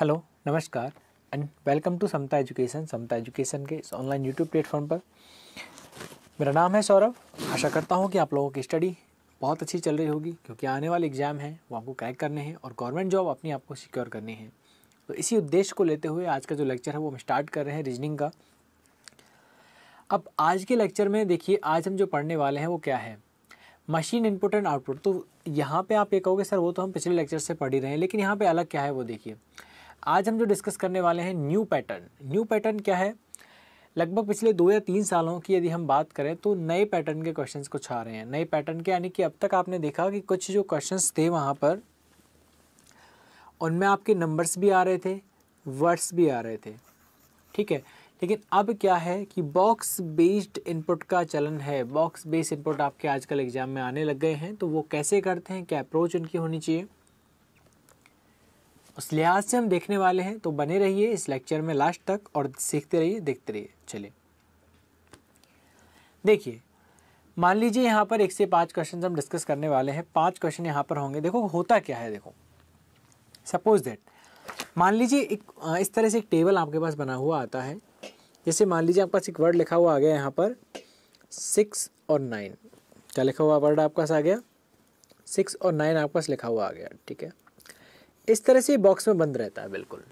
hello नमस्कार and welcome to Samta education Samta education के इस ऑनलाइन यूट्यूब प्लेटफॉर्म पर मेरा नाम है सौरभ आशा करता हूँ कि आप लोगों की स्टडी बहुत अच्छी चल रही होगी क्योंकि आने वाले एग्जाम हैं वो आपको क्रैक करने हैं और गवर्नमेंट जॉब अपनी आपको सिक्योर करनी है तो इसी उद्देश्य को लेते हुए आज का जो लेक्चर है वो हम स्टार्ट कर रहे हैं रीजनिंग का अब आज के लेक्चर में देखिए आज हम जो पढ़ने वाले हैं वो क्या है मशीन इनपुट एंड आउटपुट तो यहाँ पे आप ये कहोगे सर वो तो हम पिछले लेक्चर से पढ़ ही रहे हैं लेकिन यहाँ पे अलग क्या है वो देखिए आज हम जो डिस्कस करने वाले हैं न्यू पैटर्न न्यू पैटर्न क्या है लगभग पिछले दो या तीन सालों की यदि हम बात करें तो नए पैटर्न के क्वेश्चंस कुछ आ रहे हैं नए पैटर्न के यानी कि अब तक आपने देखा कि कुछ जो क्वेश्चंस थे वहाँ पर उनमें आपके नंबर्स भी आ रहे थे वर्ड्स भी आ रहे थे ठीक है लेकिन अब क्या है कि बॉक्स बेस्ड इनपुट का चलन है बॉक्स बेस्ड इनपुट आपके आजकल एग्ज़ाम में आने लग गए हैं तो वो कैसे करते हैं क्या अप्रोच उनकी होनी चाहिए उस लिहाज से हम देखने वाले हैं तो बने रहिए इस लेक्चर में लास्ट तक और सीखते रहिए देखते रहिए चलिए देखिए मान लीजिए यहाँ पर एक से पाँच क्वेश्चन हम डिस्कस करने वाले हैं पाँच क्वेश्चन यहाँ पर होंगे देखो होता क्या है देखो सपोज दैट मान लीजिए एक इस तरह से एक टेबल आपके पास बना हुआ आता है जैसे मान लीजिए आपके पास एक वर्ड लिखा हुआ आ गया यहाँ पर सिक्स और नाइन क्या लिखा हुआ वर्ड आपके पास आ गया सिक्स और नाइन आपके पास लिखा हुआ आ गया ठीक है इस तरह से बॉक्स में बंद रहता है बिल्कुल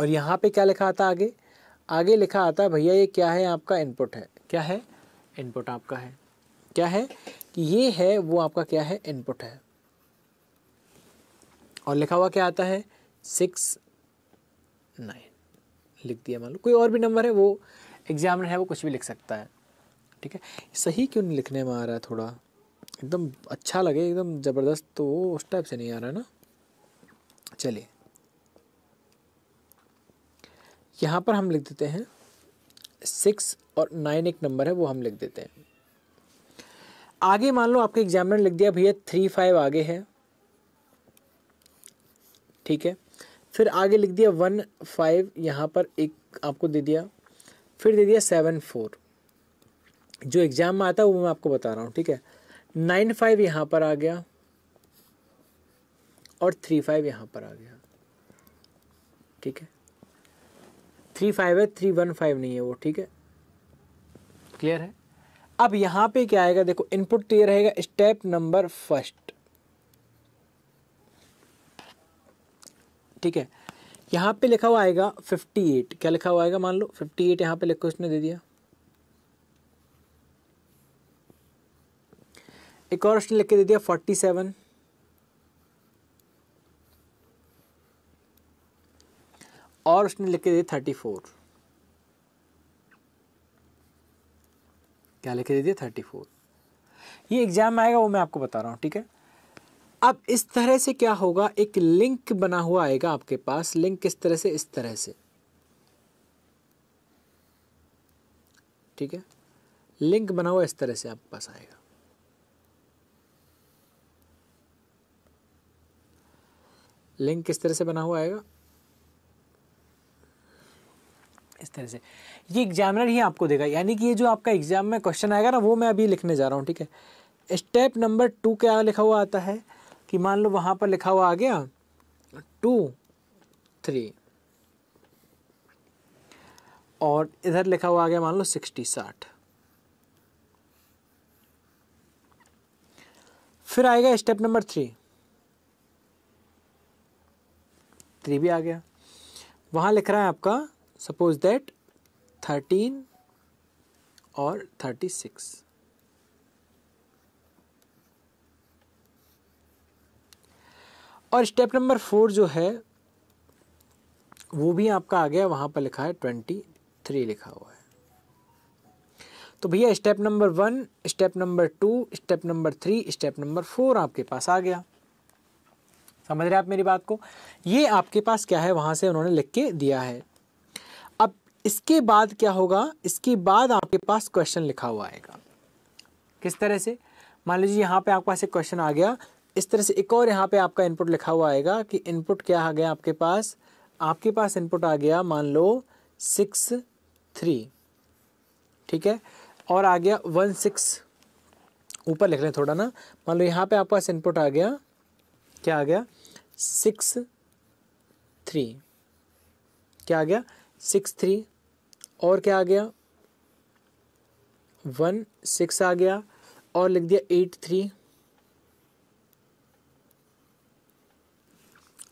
और यहाँ पे क्या लिखा आता है आगे आगे लिखा आता है भैया ये क्या है आपका इनपुट है क्या है इनपुट आपका है क्या है कि ये है वो आपका क्या है इनपुट है और लिखा हुआ क्या आता है सिक्स नाइन लिख दिया मान लो कोई और भी नंबर है वो एग्जामिनर है वो कुछ भी लिख सकता है ठीक है सही क्यों नहीं लिखने में आ रहा है थोड़ा एकदम अच्छा लगे एकदम ज़बरदस्त तो उस टाइप से नहीं आ रहा है ना चलिए यहाँ पर हम लिख देते हैं सिक्स और नाइन एक नंबर है वो हम लिख देते हैं आगे मान लो आपके एग्जामिनर लिख दिया भैया थ्री फाइव आगे है ठीक है फिर आगे लिख दिया वन फाइव यहाँ पर एक आपको दे दिया फिर दे दिया सेवन फोर जो एग्ज़ाम में आता है वो मैं आपको बता रहा हूँ ठीक है नाइन फाइव यहाँ पर आ गया और थ्री फाइव यहाँ पर आ गया ठीक है थ्री फाइव है थ्री वन फाइव नहीं है वो ठीक है क्लियर है अब यहाँ पे क्या आएगा देखो इनपुट तो ये रहेगा स्टेप नंबर फर्स्ट ठीक है यहाँ पे लिखा हुआ आएगा फिफ्टी एट क्या लिखा हुआ आएगा मान लो फिफ्टी एट यहाँ पे लिखो उसने दे दिया एक और उसने लिख के दे दिया फोर्टी सेवन और उसने लिख के दी थर्टी फोर क्या लिख के दे दिया थर्टी फोर ये एग्ज़ाम आएगा वो मैं आपको बता रहा हूँ ठीक है अब इस तरह से क्या होगा एक लिंक बना हुआ आएगा आपके पास लिंक किस तरह से इस तरह से ठीक है लिंक बना हुआ इस तरह से आपके पास आएगा लिंक किस तरह से बना हुआ आएगा इस तरह से ये एग्जामिनर ही आपको देगा यानी कि ये जो आपका एग्जाम में क्वेश्चन आएगा ना वो मैं अभी लिखने जा रहा हूँ ठीक है स्टेप नंबर टू क्या लिखा हुआ आता है कि मान लो वहाँ पर लिखा हुआ आ गया टू थ्री और इधर लिखा हुआ आ गया मान लो सिक्सटी साठ फिर आएगा स्टेप नंबर थ्री थ्री भी आ गया वहाँ लिख रहा है आपका suppose that 13 or 36 और स्टेप नंबर फोर जो है वो भी आपका आ गया वहाँ पर लिखा है ट्वेंटी थ्री लिखा हुआ है तो भैया step number one step number two step number three step number four आपके पास आ गया समझ रहे आप मेरी बात को ये आपके पास क्या है वहाँ से उन्होंने लिख के दिया है इसके बाद क्या होगा इसके बाद आपके पास क्वेश्चन लिखा हुआ आएगा किस तरह से मान लीजिए यहाँ पे आपके पास एक क्वेश्चन आ गया इस तरह से एक और यहाँ पे आपका इनपुट लिखा हुआ आएगा कि इनपुट क्या आ गया आपके पास आपके पास इनपुट आ गया मान लो सिक्स थ्री ठीक है और आ गया वन सिक्स ऊपर लिख लें थोड़ा ना मान लो यहाँ पे आपके पास इनपुट आ गया क्या आ गया सिक्स थ्री क्या आ गया सिक्स थ्री और क्या आ गया वन सिक्स आ गया और लिख दिया एट थ्री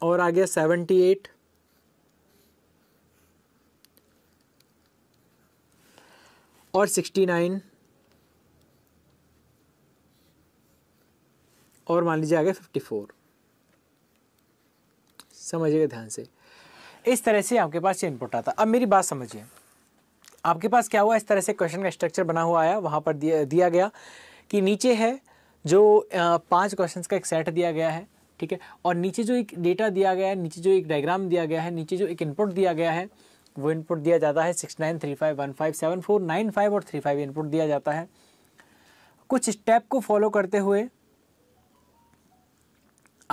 और आ गया सेवेंटी एट और सिक्सटी नाइन और मान लीजिए आ गया फिफ्टी फोर समझिएगा ध्यान से इस तरह से आपके पास ये इनपुट आता अब मेरी बात समझिए आपके पास क्या हुआ इस तरह से क्वेश्चन का स्ट्रक्चर बना हुआ आया वहाँ पर दिया, दिया गया कि नीचे है जो पांच क्वेश्चंस का एक सेट दिया गया है ठीक है और नीचे जो एक डेटा दिया गया है नीचे जो एक डायग्राम दिया गया है नीचे जो एक इनपुट दिया गया है वो इनपुट दिया जाता है six nine three five one five seven four nine five और थ्री फाइव इनपुट दिया जाता है कुछ स्टेप को फॉलो करते हुए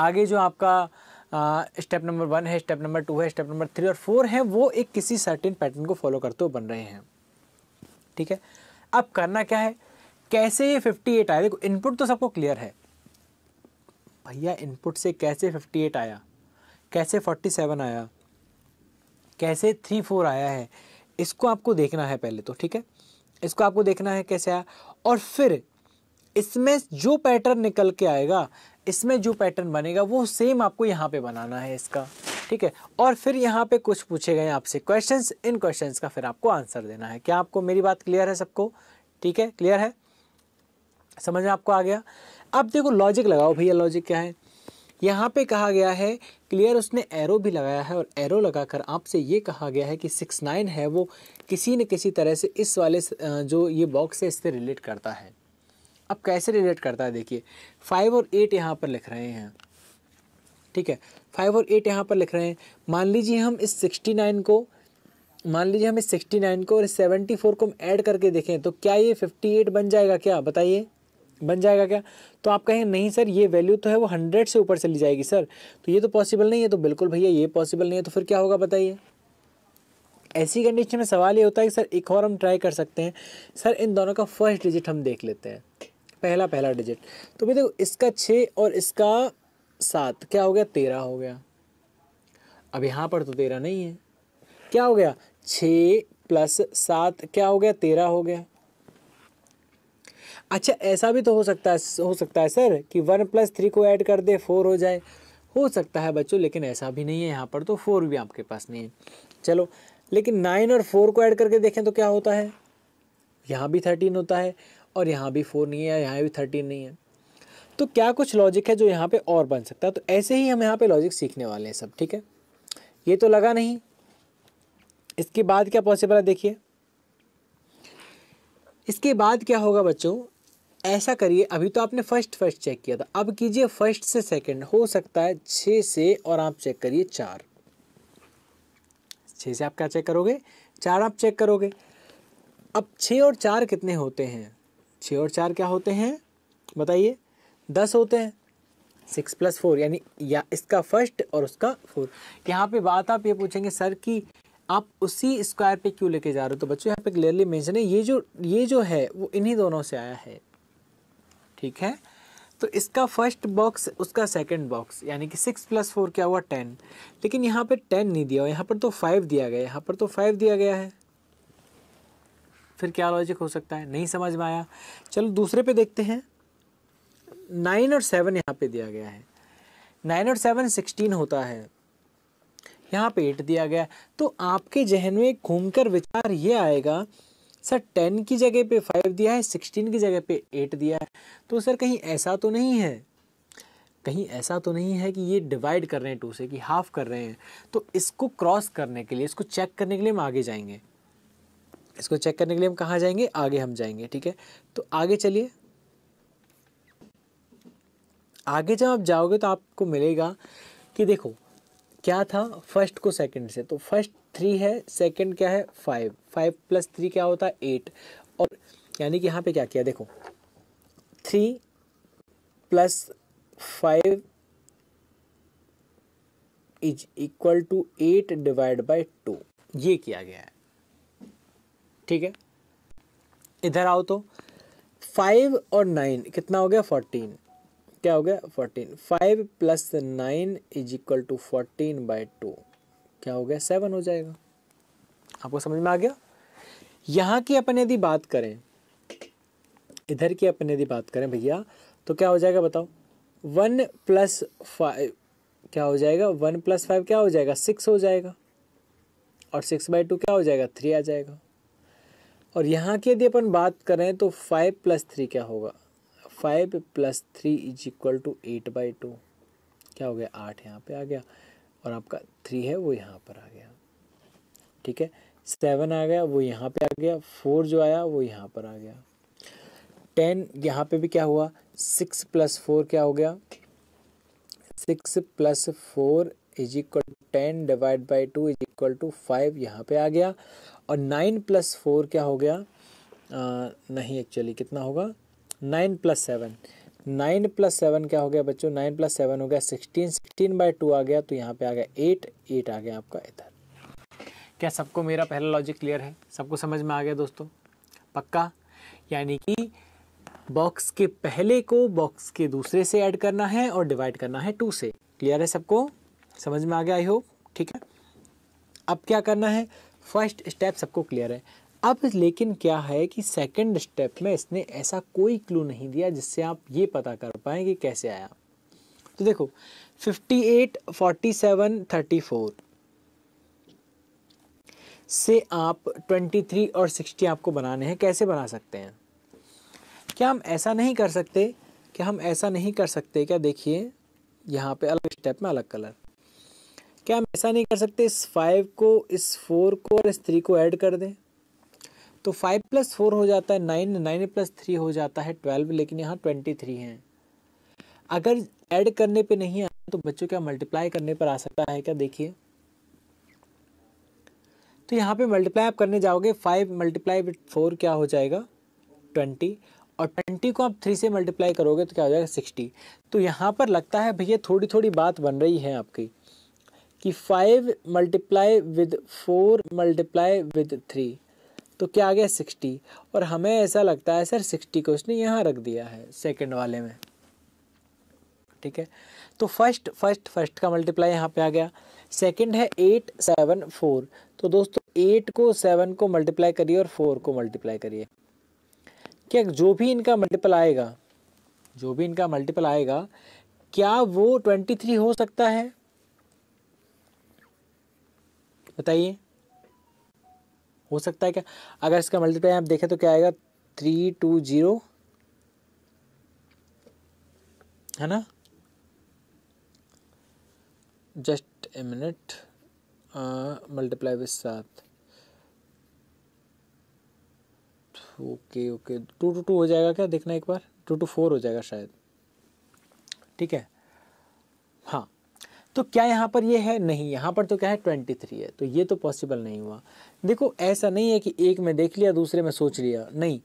आगे जो आपका स्टेप नंबर वन है स्टेप नंबर टू है स्टेप नंबर थ्री और फोर है वो एक किसी सर्टिन पैटर्न को फॉलो करते हुए बन रहे हैं ठीक है अब करना क्या है कैसे ये फिफ्टी एट आया देखो इनपुट तो सबको क्लियर है भैया इनपुट से कैसे फिफ्टी एट आया कैसे फोर्टी सेवन आया कैसे थ्री फोर आया है इसको आपको देखना है पहले तो ठीक है इसको आपको देखना है कैसे आया और फिर इसमें जो पैटर्न निकल के आएगा इसमें जो पैटर्न बनेगा वो सेम आपको यहाँ पे बनाना है इसका ठीक है और फिर यहाँ पे कुछ पूछे गए आपसे क्वेश्चंस इन क्वेश्चंस का फिर आपको आंसर देना है क्या आपको मेरी बात क्लियर है सबको ठीक है क्लियर है समझ में आपको आ गया अब देखो लॉजिक लगाओ भैया लॉजिक क्या है यहाँ पे कहा गया है क्लियर उसने एरो भी लगाया है और एरो लगाकर आपसे ये कहा गया है कि सिक्स नाइन है वो किसी न किसी तरह से इस वाले जो ये बॉक्स है इससे रिलेट करता है अब कैसे रिलेट करता है देखिए फाइव और एट यहाँ पर लिख रहे हैं ठीक है फाइव और एट यहाँ पर लिख रहे हैं मान लीजिए हम इस सिक्सटी नाइन को मान लीजिए हम इस सिक्सटी नाइन को और सेवेंटी फोर को हम ऐड करके देखें तो क्या ये फिफ्टी एट बन जाएगा क्या बताइए बन जाएगा क्या तो आप कहें नहीं सर ये वैल्यू तो है वो हंड्रेड से ऊपर चली जाएगी सर तो ये तो पॉसिबल नहीं है तो बिल्कुल भैया ये पॉसिबल नहीं है तो फिर क्या होगा बताइए ऐसी कंडीशन में सवाल ये होता है कि सर एक और हम ट्राई कर सकते हैं सर इन दोनों का फर्स्ट डिजिट हम देख लेते हैं पहला पहला डिजिट तो भाई देखो इसका छः और इसका सात क्या हो गया तेरह हो गया अब यहाँ पर तो तेरह नहीं है क्या हो गया छः प्लस सात क्या हो गया तेरह हो गया अच्छा ऐसा भी तो हो सकता है हो सकता है सर कि वन प्लस थ्री को ऐड कर दे फोर हो जाए हो सकता है बच्चों लेकिन ऐसा भी नहीं है यहाँ पर तो फोर भी आपके पास नहीं है चलो लेकिन नाइन और फोर को ऐड करके देखें तो क्या होता है यहाँ भी थर्टीन होता है और यहाँ भी फोर नहीं है यहाँ भी थर्टीन नहीं है तो क्या कुछ लॉजिक है जो यहाँ पे और बन सकता है तो ऐसे ही हम यहाँ पे लॉजिक सीखने वाले हैं सब ठीक है ये तो लगा नहीं इसके बाद क्या पॉसिबल है देखिए इसके बाद क्या होगा बच्चों ऐसा करिए अभी तो आपने फर्स्ट फर्स्ट चेक किया था अब कीजिए फर्स्ट से सेकंड हो सकता है छः से और आप चेक करिए चार छः से आप क्या चेक करोगे चार आप चेक करोगे अब छः और चार कितने होते हैं छः और चार क्या होते हैं बताइए दस होते हैं सिक्स प्लस फोर यानी या इसका फर्स्ट और उसका फोर यहाँ पे बात आप ये पूछेंगे सर कि आप उसी स्क्वायर पे क्यों लेके जा रहे हो तो बच्चों यहाँ पे क्लियरली मेंशन है ये जो ये जो है वो इन्हीं दोनों से आया है ठीक है तो इसका फर्स्ट बॉक्स उसका सेकंड बॉक्स यानी कि सिक्स प्लस फोर क्या हुआ टेन लेकिन यहाँ पे टेन नहीं दिया हुआ यहाँ पर तो फाइव दिया गया यहाँ पर तो फाइव दिया गया है फिर क्या लॉजिक हो सकता है नहीं समझ में आया चलो दूसरे पे देखते हैं नाइन और सेवन यहाँ पे दिया गया है नाइन और सेवन सिक्सटीन होता है यहाँ पे एट दिया गया तो आपके जहन में घूमकर विचार ये आएगा सर टेन की जगह पे फाइव दिया है सिक्सटीन की जगह पे एट दिया है तो सर कहीं ऐसा तो नहीं है कहीं ऐसा तो नहीं है कि ये डिवाइड कर रहे हैं टू से कि हाफ कर रहे हैं तो इसको क्रॉस करने के लिए इसको चेक करने के लिए हम आगे जाएंगे इसको चेक करने के लिए हम कहाँ जाएंगे आगे हम जाएंगे ठीक है तो आगे चलिए आगे जब आप जाओगे तो आपको मिलेगा कि देखो क्या था फर्स्ट को सेकंड से तो फर्स्ट थ्री है सेकंड क्या है फाइव फाइव प्लस थ्री क्या होता है एट और यानी कि यहाँ पे क्या किया देखो three plus five is equal to eight divide by two ये किया गया है ठीक है इधर आओ तो फाइव और नाइन कितना हो गया फोर्टीन क्या हो गया fourteen five plus nine is equal to fourteen by two क्या हो गया सेवन हो जाएगा आपको समझ में आ गया यहाँ की अपन यदि बात करें इधर की अपन यदि बात करें भैया तो क्या हो जाएगा बताओ वन प्लस फाइव क्या हो जाएगा वन प्लस फाइव क्या हो जाएगा सिक्स हो जाएगा और सिक्स बाई टू क्या हो जाएगा थ्री आ जाएगा और यहाँ की यदि अपन बात करें तो फाइव प्लस थ्री क्या होगा five plus three is equal to eight by two क्या हो गया आठ यहाँ पे आ गया और आपका थ्री है वो यहाँ पर आ गया ठीक है सेवन आ गया वो यहाँ पे आ गया फोर जो आया वो यहाँ पर आ गया टेन यहाँ पे भी क्या हुआ सिक्स प्लस फोर क्या हो गया six plus four is equal ten divide by two is equal to five यहाँ पे आ गया और नाइन प्लस फोर क्या हो गया आ, नहीं एक्चुअली कितना होगा nine plus seven nine plus seven क्या हो गया बच्चों नाइन प्लस सेवन हो गया सिक्सटीन सिक्सटीन बाई टू आ गया तो यहाँ पे आ गया एट एट आ गया आपका इधर क्या सबको मेरा पहला लॉजिक क्लियर है सबको समझ में आ गया दोस्तों पक्का यानी कि बॉक्स के पहले को बॉक्स के दूसरे से ऐड करना है और डिवाइड करना है टू से क्लियर है सबको समझ में आ गया आई होप ठीक है अब क्या करना है फर्स्ट स्टेप सबको क्लियर है अब लेकिन क्या है कि सेकंड स्टेप में इसने ऐसा कोई क्लू नहीं दिया जिससे आप ये पता कर पाए कि कैसे आया तो देखो 58, 47, 34 से आप 23 और 60 आपको बनाने हैं कैसे बना सकते हैं क्या हम ऐसा नहीं कर सकते क्या हम ऐसा नहीं कर सकते क्या देखिए यहाँ पे अलग स्टेप में अलग कलर क्या हम ऐसा नहीं कर सकते इस फाइव को इस फोर को और इस थ्री को ऐड कर दें तो फाइव प्लस फोर हो जाता है नाइन नाइन प्लस थ्री हो जाता है ट्वेल्व लेकिन यहाँ ट्वेंटी थ्री हैं अगर ऐड करने पे नहीं आया तो बच्चों क्या मल्टीप्लाई करने पर आ सकता है क्या देखिए तो यहाँ पे मल्टीप्लाई आप करने जाओगे फाइव मल्टीप्लाई विथ फोर क्या हो जाएगा ट्वेंटी और ट्वेंटी को आप थ्री से मल्टीप्लाई करोगे तो क्या हो जाएगा सिक्सटी तो यहाँ पर लगता है भैया थोड़ी थोड़ी बात बन रही है आपकी कि five multiply with four multiply with three तो क्या आ गया सिक्सटी और हमें ऐसा लगता है सर सिक्सटी को उसने यहाँ रख दिया है सेकेंड वाले में ठीक है तो फर्स्ट फर्स्ट फर्स्ट का मल्टीप्लाई यहाँ पे आ गया सेकेंड है एट सेवन फोर तो दोस्तों एट को सेवन को मल्टीप्लाई करिए और फोर को मल्टीप्लाई करिए क्या जो भी इनका मल्टीपल आएगा जो भी इनका मल्टीपल आएगा क्या वो ट्वेंटी थ्री हो सकता है बताइए हो सकता है क्या अगर इसका मल्टीप्लाई आप देखें तो क्या आएगा थ्री टू ज़ीरो है ना just a minute multiply with सात okay okay two two two हो जाएगा क्या देखना एक बार टू टू फोर हो जाएगा शायद ठीक है तो क्या यहाँ पर ये यह है नहीं यहाँ पर तो क्या है ट्वेंटी थ्री है तो ये तो पॉसिबल नहीं हुआ देखो ऐसा नहीं है कि एक में देख लिया दूसरे में सोच लिया नहीं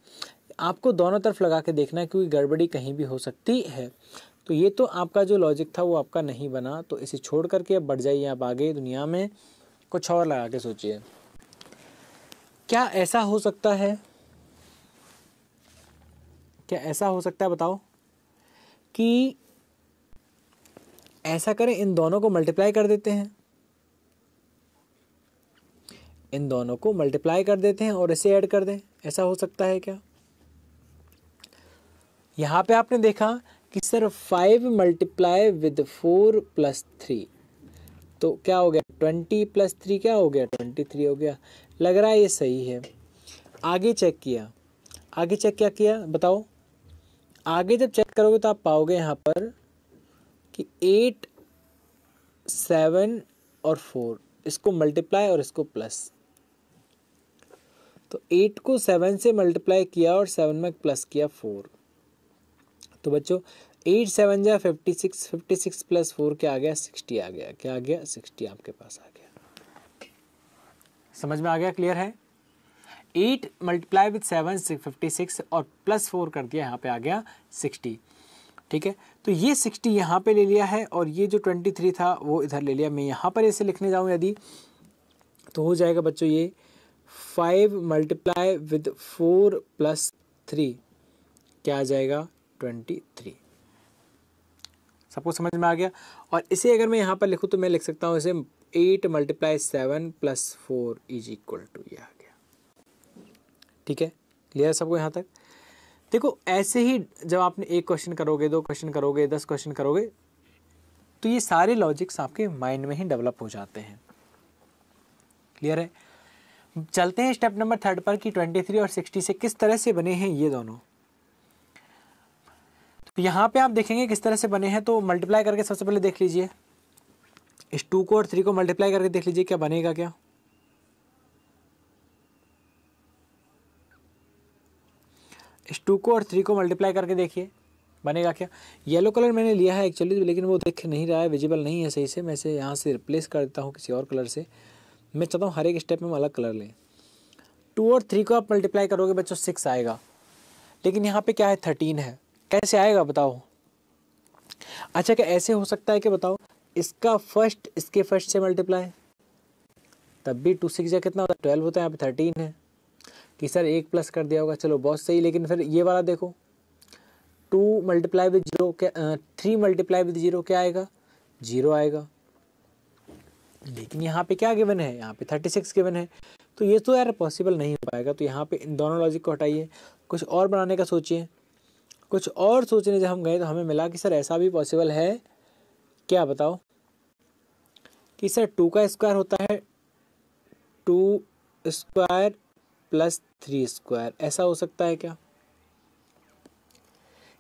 आपको दोनों तरफ लगा के देखना है क्योंकि गड़बड़ी कहीं भी हो सकती है तो ये तो आपका जो लॉजिक था वो आपका नहीं बना तो इसे छोड़ करके अब बढ़ जाइए आप आगे दुनिया में कुछ और लगा के सोचिए क्या ऐसा हो सकता है क्या ऐसा हो सकता है बताओ कि ऐसा करें इन दोनों को मल्टीप्लाई कर देते हैं इन दोनों को मल्टीप्लाई कर देते हैं और इसे ऐड कर दें ऐसा हो सकता है क्या यहाँ पे आपने देखा कि sir five multiply with four plus three तो क्या हो गया ट्वेंटी प्लस थ्री क्या हो गया ट्वेंटी थ्री हो गया लग रहा है ये सही है आगे चेक किया आगे चेक क्या किया बताओ आगे जब चेक करोगे तो आप पाओगे यहाँ पर कि एट सेवन और फोर इसको मल्टीप्लाई और इसको प्लस तो एट को सेवन से मल्टीप्लाई किया और सेवन में प्लस किया फोर तो बच्चों एट सेवन जहाँ fifty six fifty six plus four क्या आ गया सिक्सटी आ गया क्या आ गया सिक्सटी आपके पास आ गया समझ में आ गया क्लियर है eight multiply with seven fifty six और प्लस फोर कर दिया यहाँ पे आ गया सिक्सटी ठीक है तो ये सिक्सटी यहाँ पे ले लिया है और ये जो ट्वेंटी थ्री था वो इधर ले लिया मैं यहाँ पर इसे लिखने जाऊँ यदि तो हो जाएगा बच्चों ये five multiply with four plus three क्या आ जाएगा ट्वेंटी थ्री सबको समझ में आ गया और इसे अगर मैं यहाँ पर लिखूँ तो मैं लिख सकता हूँ इसे eight multiply seven plus four is equal to ये आ गया ठीक है क्लियर सबको यहाँ तक देखो ऐसे ही जब आपने एक क्वेश्चन करोगे दो क्वेश्चन करोगे दस क्वेश्चन करोगे तो ये सारे लॉजिक्स आपके माइंड में ही डेवलप हो जाते हैं क्लियर है चलते हैं स्टेप नंबर थर्ड पर कि 23 और 60 से किस तरह से बने हैं ये दोनों तो यहाँ पे आप देखेंगे किस तरह से बने हैं तो मल्टीप्लाई करके सबसे पहले देख लीजिए इस टू को और थ्री को मल्टीप्लाई करके देख लीजिए क्या बनेगा क्या इस टू को और थ्री को मल्टीप्लाई करके देखिए बनेगा क्या येलो कलर मैंने लिया है एक्चुअली लेकिन वो देख नहीं रहा है विजिबल नहीं है सही से मैं इसे यहाँ से रिप्लेस कर देता हूँ किसी और कलर से मैं चाहता हूँ हर एक स्टेप में हम अलग कलर लें टू और थ्री को आप मल्टीप्लाई करोगे बच्चों सिक्स आएगा लेकिन यहाँ पे क्या है थर्टीन है कैसे आएगा बताओ अच्छा क्या ऐसे हो सकता है कि बताओ इसका फर्स्ट इसके फर्स्ट से मल्टीप्लाई तब भी टू सिक्स या कितना होता है ट्वेल्व होता है यहाँ पे थर्टीन है कि सर एक प्लस कर दिया होगा चलो बहुत सही लेकिन फिर ये वाला देखो two multiply with zero three multiply with zero क्या आएगा जीरो आएगा लेकिन यहाँ पे क्या गिवन है यहाँ पे थर्टी सिक्स गिवन है तो ये तो यार पॉसिबल नहीं हो पाएगा तो यहाँ पे इन दोनों लॉजिक को हटाइए कुछ और बनाने का सोचिए कुछ और सोचने जब हम गए तो हमें मिला कि सर ऐसा भी पॉसिबल है क्या बताओ कि सर टू का स्क्वायर होता है two square plus three square ऐसा हो सकता है क्या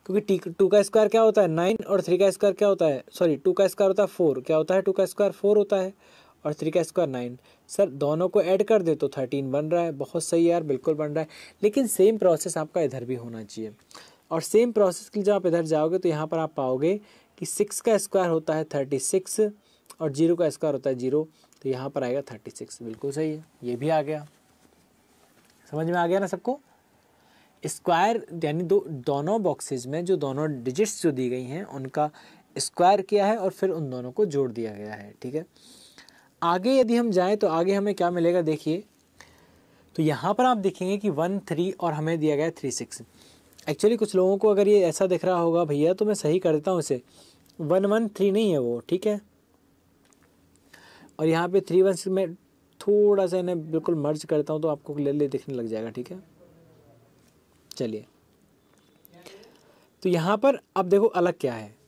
क्योंकि टी टू का स्क्वायर क्या होता है नाइन और थ्री का स्क्वायर क्या होता है सॉरी टू का स्क्वायर होता है फोर क्या होता है टू का स्क्वायर फोर होता है और थ्री का स्क्वायर नाइन सर दोनों को ऐड कर दे तो थर्टीन बन रहा है बहुत सही यार बिल्कुल बन रहा है लेकिन सेम प्रोसेस आपका इधर भी होना चाहिए और सेम प्रोसेस के लिए जब आप इधर जाओगे तो यहाँ पर आप पाओगे कि सिक्स का स्क्वायर होता है थर्टी सिक्स और जीरो का स्क्वायर होता है जीरो तो यहाँ पर आएगा थर्टी सिक्स बिल्कुल सही है ये भी आ गया समझ में आ गया ना सबको स्क्वायर यानी दो दोनों बॉक्सेज में जो दोनों डिजिट्स जो दी गई हैं उनका स्क्वायर किया है और फिर उन दोनों को जोड़ दिया गया है ठीक है आगे यदि हम जाएं तो आगे हमें क्या मिलेगा देखिए तो यहाँ पर आप देखेंगे कि वन थ्री और हमें दिया गया थ्री सिक्स एक्चुअली कुछ लोगों को अगर ये ऐसा दिख रहा होगा भैया तो मैं सही कर देता हूँ इसे वन वन थ्री नहीं है वो ठीक है और यहाँ पे थ्री वन सिक्स में थोड़ा सा इन्हें बिल्कुल मर्ज करता हूँ तो आपको ले दिखने लग जाएगा ठीक है चलिए तो यहाँ पर अब देखो अलग क्या है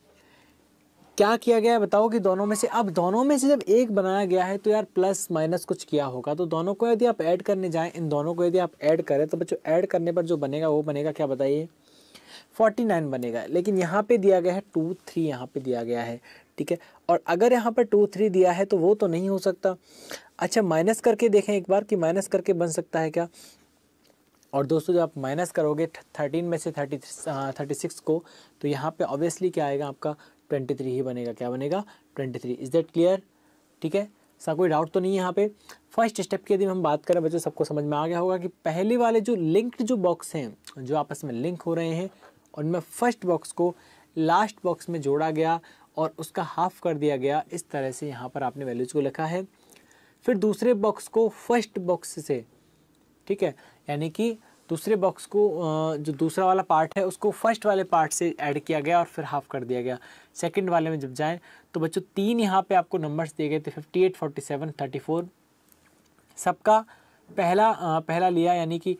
क्या किया गया है बताओ कि दोनों में से अब दोनों में से जब एक बनाया गया है तो यार प्लस माइनस कुछ किया होगा तो दोनों को यदि आप ऐड करने जाएं इन दोनों को यदि आप ऐड करें तो बच्चों ऐड करने पर जो बनेगा वो बनेगा क्या बताइए 49 बनेगा लेकिन यहाँ पे दिया गया है टू थ्री यहाँ पे दिया गया है ठीक है और अगर यहाँ पर टू थ्री दिया है तो वो तो नहीं हो सकता अच्छा माइनस करके देखें एक बार कि माइनस करके बन सकता है क्या और दोस्तों जब आप माइनस करोगे थर्टीन में से थर्टी थर्टी सिक्स को तो यहाँ पे ऑब्वियसली क्या आएगा आपका ट्वेंटी थ्री ही बनेगा क्या बनेगा twenty three is that clear ठीक है सा कोई डाउट तो नहीं है यहाँ पे फर्स्ट स्टेप की यदि हम बात करें बच्चों सबको समझ में आ गया होगा कि पहले वाले जो लिंक्ड जो बॉक्स हैं जो आपस में लिंक हो रहे हैं उनमें फर्स्ट बॉक्स को लास्ट बॉक्स में जोड़ा गया और उसका हाफ कर दिया गया इस तरह से यहाँ पर आपने वैल्यूज को लिखा है फिर दूसरे बॉक्स को फर्स्ट बॉक्स से ठीक है यानी कि दूसरे बॉक्स को जो दूसरा वाला पार्ट है उसको फर्स्ट वाले पार्ट से ऐड किया गया और फिर हाफ कर दिया गया सेकंड वाले में जब जाएं तो बच्चों तीन यहाँ पे आपको नंबर्स दिए गए थे 58, 47, 34 सबका पहला पहला लिया यानी कि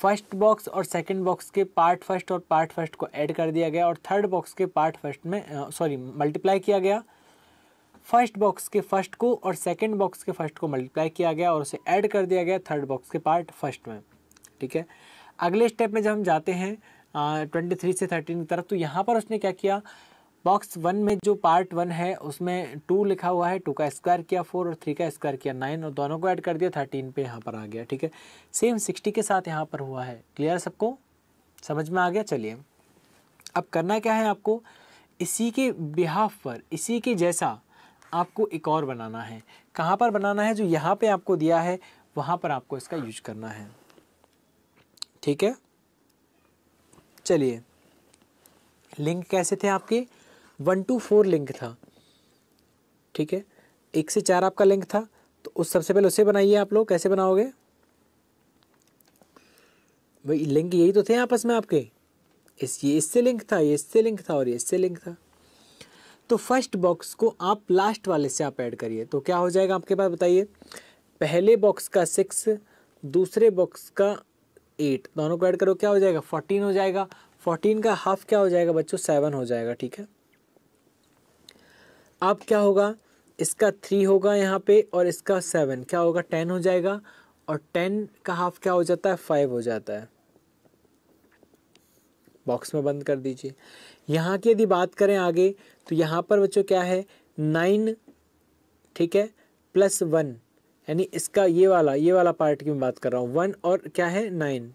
फर्स्ट बॉक्स और सेकंड बॉक्स के पार्ट फर्स्ट और पार्ट फर्स्ट को ऐड कर दिया गया और थर्ड बॉक्स के पार्ट फर्स्ट में सॉरी मल्टीप्लाई किया गया फर्स्ट बॉक्स के फर्स्ट को और सेकंड बॉक्स के फर्स्ट को मल्टीप्लाई किया गया और उसे ऐड कर दिया गया थर्ड बॉक्स के पार्ट फर्स्ट में ठीक है अगले स्टेप में जब हम जाते हैं ट्वेंटी थ्री से थर्टीन की तरफ तो यहाँ पर उसने क्या किया बॉक्स वन में जो पार्ट वन है उसमें टू लिखा हुआ है टू का स्क्वायर किया फोर और थ्री का स्क्वायर किया नाइन और दोनों को ऐड कर दिया थर्टीन पे यहाँ पर आ गया ठीक है सेम सिक्सटी के साथ यहाँ पर हुआ है क्लियर सबको समझ में आ गया चलिए अब करना क्या है आपको इसी के बिहाफ पर इसी के जैसा आपको एक और बनाना है कहाँ पर बनाना है जो यहाँ पर आपको दिया है वहाँ पर आपको इसका यूज करना है ठीक है चलिए लिंक कैसे थे आपके वन टू फोर लिंक था ठीक है एक से चार आपका लिंक था तो उस सबसे पहले उसे बनाइए आप लोग कैसे बनाओगे भाई लिंक यही तो थे आपस में आपके इस ये इससे लिंक था ये इससे लिंक था और ये इससे लिंक था तो फर्स्ट बॉक्स को आप लास्ट वाले से आप ऐड करिए तो क्या हो जाएगा आपके पास बताइए पहले बॉक्स का सिक्स दूसरे बॉक्स का एट दोनों को ऐड करो क्या हो जाएगा फोर्टीन हो जाएगा फोर्टीन का हाफ क्या हो जाएगा बच्चों सेवन हो जाएगा ठीक है अब क्या होगा इसका थ्री होगा यहाँ पे और इसका सेवन क्या होगा टेन हो जाएगा और टेन का हाफ क्या हो जाता है फाइव हो जाता है बॉक्स में बंद कर दीजिए यहाँ की यदि बात करें आगे तो यहाँ पर बच्चों क्या है नाइन ठीक है प्लस वन यानी इसका ये वाला ये वाला पार्ट की मैं बात कर रहा हूँ वन और क्या है नाइन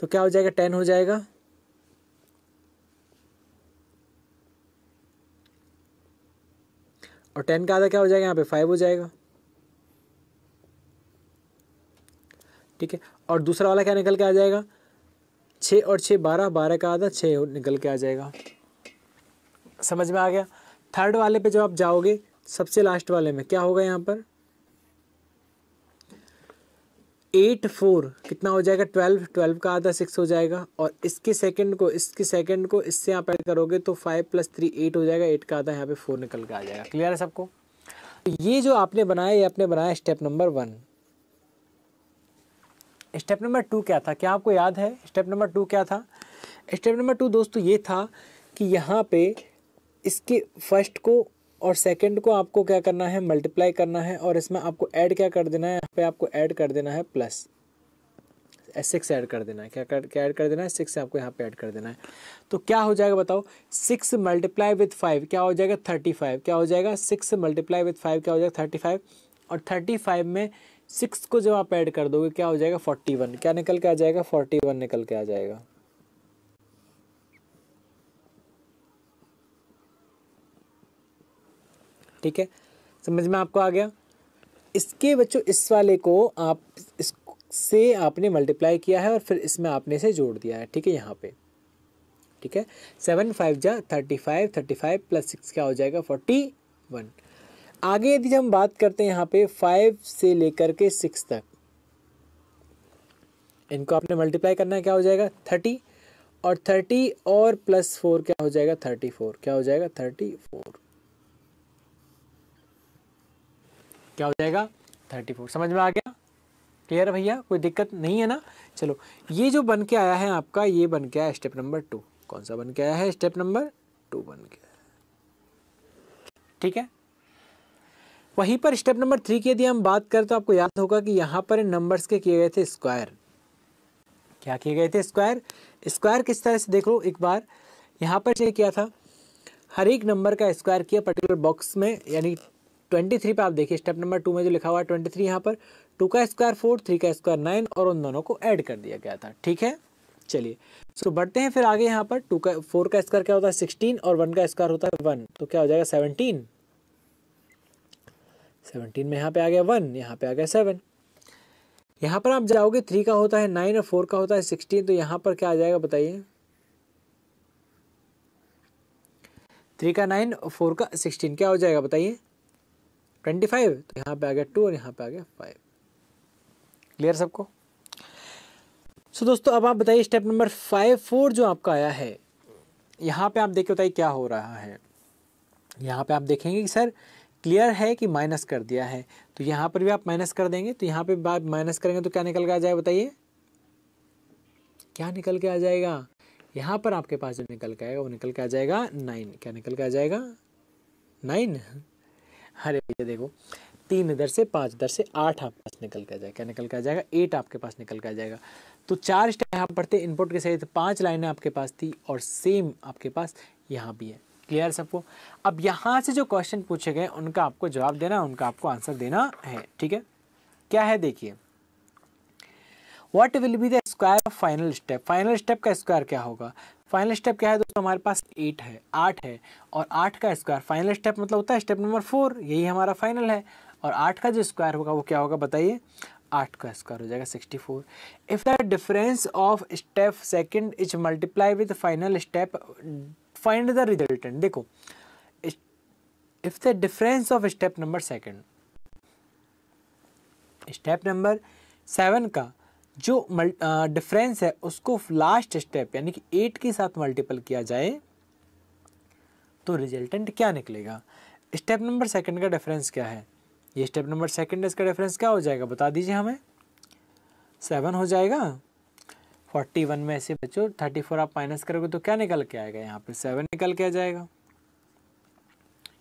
तो क्या हो जाएगा टेन हो जाएगा और टेन का आधा क्या हो जाएगा यहाँ पे फाइव हो जाएगा ठीक है और दूसरा वाला क्या निकल के आ जाएगा छः और छः बारह बारह का आधा छः निकल के आ जाएगा समझ में आ गया थर्ड वाले पे जब आप जाओगे सबसे लास्ट वाले में क्या होगा यहाँ पर एट फोर कितना हो जाएगा ट्वेल्व ट्वेल्व का आधा सिक्स हो जाएगा और इसके सेकंड को इसके सेकंड को इससे आप ऐड करोगे तो फाइव प्लस थ्री एट हो जाएगा एट का आधा यहाँ पे फोर निकल के आ जाएगा क्लियर है सबको तो ये जो आपने बनाया ये आपने बनाया step number one step number two क्या था क्या आपको याद है स्टेप नंबर टू क्या था स्टेप नंबर टू दोस्तों ये था कि यहाँ पे इसके फर्स्ट को और सेकंड को आपको क्या करना है मल्टीप्लाई करना है और इसमें आपको ऐड क्या कर देना है यहाँ पे आपको ऐड कर देना है प्लस सिक्स ऐड कर देना है क्या कर क्या ऐड कर देना है सिक्स आपको यहाँ पे ऐड कर देना है तो क्या हो जाएगा बताओ सिक्स मल्टीप्लाई विथ फाइव क्या हो जाएगा थर्टी फाइव क्या हो जाएगा सिक्स मल्टीप्लाई विथ फाइव क्या हो जाएगा थर्टी फाइव और थर्टी फाइव में सिक्स को जब आप ऐड कर दोगे क्या हो जाएगा फोर्टी वन क्या निकल के आ जाएगा फोर्टी वन निकल के आ जाएगा ठीक है समझ में आपको आ गया इसके बच्चों इस वाले को आप इस से आपने मल्टीप्लाई किया है और फिर इसमें आपने इसे जोड़ दिया है ठीक है यहाँ पे ठीक है सेवन फाइव जा thirty five thirty five plus six क्या हो जाएगा फोर्टी वन आगे यदि हम बात करते हैं यहाँ पे फाइव से लेकर के सिक्स तक इनको आपने मल्टीप्लाई करना है क्या हो जाएगा थर्टी और थर्टी और प्लस फोर क्या हो जाएगा थर्टी फोर क्या हो जाएगा थर्टी फोर क्या हो जाएगा थर्टी फोर समझ में आ गया क्लियर है भैया कोई दिक्कत नहीं है ना चलो ये जो बन के आया है आपका ये बन के आया स्टेप नंबर टू कौन सा बन के आया है स्टेप नंबर टू बन के ठीक है वहीं पर स्टेप नंबर थ्री की यदि हम बात करें तो आपको याद होगा कि यहाँ पर नंबर्स के किए गए थे स्क्वायर क्या किए गए थे स्क्वायर स्क्वायर किस तरह से देख लो एक बार यहाँ पर किया था हर एक नंबर का स्क्वायर किया पर्टिकुलर बॉक्स में यानी ट्वेंटी थ्री पर आप देखिए स्टेप नंबर टू में जो लिखा हुआ है ट्वेंटी थ्री यहाँ पर टू का स्क्वायर फोर थ्री का स्क्वायर नाइन और उन दोनों को ऐड कर दिया गया था ठीक है चलिए सो so, बढ़ते हैं फिर आगे यहाँ पर टू का फोर का स्क्वायर क्या होता है सिक्सटीन और वन का स्क्वायर होता है वन तो क्या हो जाएगा सेवनटीन सेवनटीन में यहाँ पे आ गया वन यहाँ पे आ गया सेवन यहाँ पर आप जाओगे थ्री का होता है नाइन और फोर का होता है सिक्सटीन तो यहाँ पर क्या आ जाएगा बताइए थ्री का नाइन फोर का सिक्सटीन क्या हो जाएगा बताइए ट्वेंटी फाइव तो यहाँ पे आ गया टू और यहाँ पे आ गया फाइव क्लियर सबको सो so, दोस्तों अब आप बताइए स्टेप नंबर फाइव फोर जो आपका आया है यहाँ पे आप देखिए बताइए क्या हो रहा है यहाँ पे आप देखेंगे कि सर क्लियर है कि माइनस कर दिया है तो यहाँ पर भी आप माइनस कर देंगे तो यहाँ पे बात माइनस करेंगे तो क्या निकल के आ जाए बताइए क्या निकल के आ जाएगा यहाँ पर आपके पास जो निकल के आएगा वो निकल के आ जाएगा नाइन क्या निकल के आ जाएगा नाइन अरे भैया देखो तीन इधर से पाँच इधर से आठ आपके पास निकल कर जाएगा क्या निकल कर जाएगा एट आपके पास निकल कर जाएगा तो चार स्टेप यहाँ पढ़ते इनपुट के सहित पांच लाइनें आपके पास थी और सेम आपके पास यहाँ भी है क्लियर सबको अब यहाँ से जो क्वेश्चन पूछे गए उनका आपको जवाब देना उनका आपको आंसर देना है ठीक है क्या है देखिए what will be the square of final step final step का स्क्वायर क्या होगा फाइनल स्टेप क्या है दोस्तों हमारे पास एट है आठ है और आठ का स्क्वायर फाइनल स्टेप मतलब होता है स्टेप नंबर फोर यही हमारा फाइनल है और आठ का जो स्क्वायर होगा वो क्या होगा बताइए आठ का स्क्वायर हो जाएगा sixty four if the difference of step second is multiply with final step find the resultant देखो if the difference of step number second step number seven का जो डिफरेंस है उसको लास्ट स्टेप यानी कि एट के साथ मल्टीपल किया जाए तो रिजल्टेंट क्या निकलेगा स्टेप नंबर सेकंड का डिफरेंस क्या है ये स्टेप नंबर सेकंड इसका डिफरेंस क्या हो जाएगा बता दीजिए हमें सेवन हो जाएगा फोर्टी वन में ऐसे बच्चों थर्टी फोर आप माइनस करोगे तो क्या निकल के आएगा यहाँ पे सेवन निकल के आ जाएगा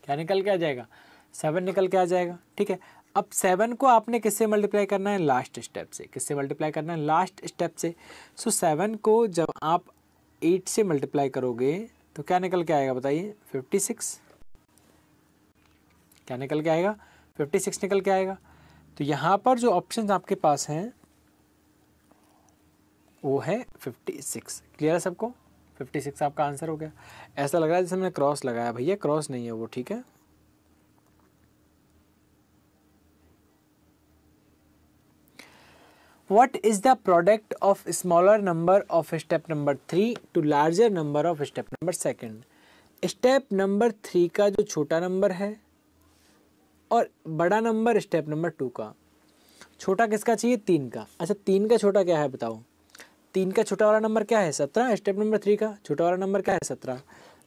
क्या निकल के आ जाएगा सेवन निकल के आ जाएगा ठीक है अब सेवन को आपने किससे मल्टीप्लाई करना है लास्ट स्टेप से किससे मल्टीप्लाई करना है लास्ट स्टेप से सो so, सेवन को जब आप एट से मल्टीप्लाई करोगे तो क्या निकल के आएगा बताइए फिफ्टी सिक्स क्या निकल के आएगा फिफ्टी सिक्स निकल के आएगा तो यहाँ पर जो ऑप्शन आपके पास हैं वो है फिफ्टी सिक्स क्लियर है सबको फिफ्टी सिक्स आपका आंसर हो गया ऐसा लग रहा है जैसे मैंने क्रॉस लगाया भैया क्रॉस नहीं है वो ठीक है what is the product of smaller number of step number three to larger number of step number second step number three का जो छोटा नंबर है और बड़ा नंबर स्टेप नंबर टू का छोटा किसका चाहिए तीन का अच्छा तीन का छोटा क्या है बताओ तीन का छोटा वाला नंबर क्या है सत्रह स्टेप नंबर थ्री का छोटा वाला नंबर क्या है सत्रह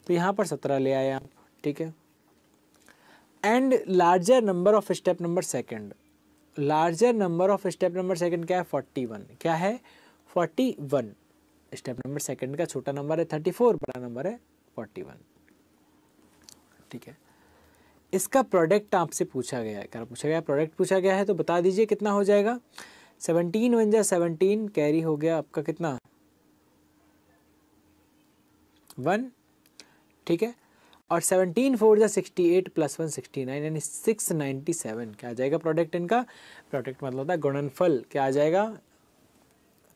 तो यहाँ पर सत्रह ले आए आप ठीक है and larger number of step number second larger number of step number second क्या है फोर्टी वन क्या है forty one step number second का छोटा नंबर है थर्टी फोर बड़ा नंबर है फोर्टी वन ठीक है इसका प्रोडक्ट आपसे पूछा गया है क्या पूछा गया प्रोडक्ट पूछा गया है तो बता दीजिए कितना हो जाएगा सेवनटीन वन जा सेवनटीन कैरी हो गया आपका कितना वन ठीक है और 17 फोर जो sixty eight plus one sixty nine यानी सिक्स नाइन्टी सेवन क्या आ जाएगा प्रोडक्ट इनका प्रोडक्ट मतलब होता है गुणनफल क्या आ जाएगा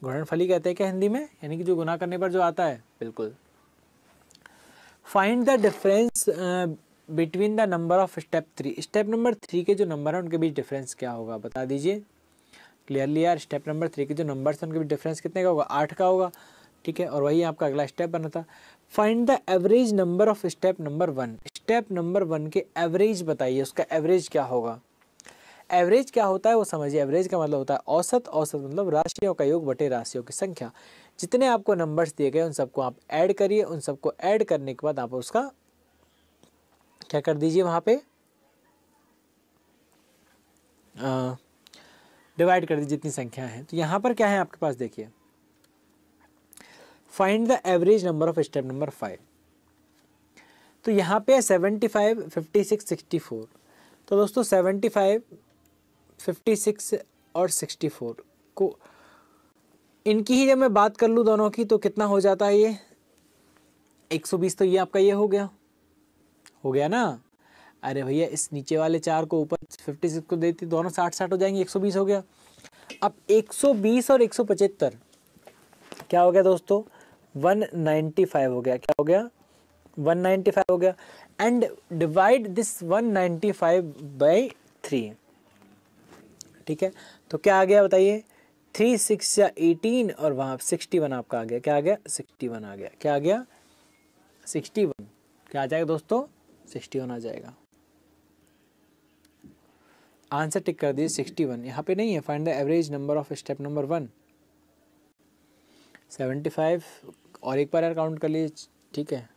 गुणनफल ही कहते हैं क्या हिंदी में यानी कि जो गुना करने पर जो आता है बिल्कुल find the difference between the number of step three step number three के जो नंबर है उनके बीच डिफरेंस क्या होगा बता दीजिए क्लियरली यार स्टेप नंबर थ्री के जो नंबर्स हैं उनके बीच डिफरेंस कितने का होगा आठ का होगा ठीक है और वही आपका अगला स्टेप बना था find the average number of step number one step number one के एवरेज बताइए उसका एवरेज क्या होगा एवरेज क्या होता है वो समझिए एवरेज का मतलब होता है औसत औसत मतलब राशियों का योग बटे राशियों की संख्या जितने आपको नंबर्स दिए गए उन सबको आप ऐड करिए उन सबको ऐड करने के बाद आप उसका क्या कर दीजिए वहाँ पे डिवाइड कर दीजिए जितनी संख्या है तो यहाँ पर क्या है आपके पास देखिए find the average number of step number five तो यहाँ पे है seventy five fifty six sixty four तो दोस्तों सेवेंटी फाइव फिफ्टी सिक्स और सिक्सटी फोर को इनकी ही जब मैं बात कर लूँ दोनों की तो कितना हो जाता है ये एक सौ बीस तो ये आपका ये हो गया हो गया ना अरे भैया इस नीचे वाले चार को ऊपर फिफ्टी सिक्स को देती दोनों साठ साठ हो जाएंगे एक सौ बीस हो गया अब एक सौ बीस और एक सौ पचहत्तर क्या हो गया दोस्तों 195 हो गया क्या हो गया 195 हो गया and divide this 195 by three ठीक है तो क्या आ गया बताइए थ्री सिक्स या एटीन और वहाँ सिक्सटी वन आपका आ गया क्या आ गया सिक्सटी वन आ गया क्या आ गया सिक्सटी वन क्या आ जाएगा दोस्तों सिक्सटी वन आ जाएगा आंसर टिक कर दीजिए सिक्सटी वन यहाँ पे नहीं है find the average number of step number one seventy five और एक बार यार काउंट कर लीजिए ठीक है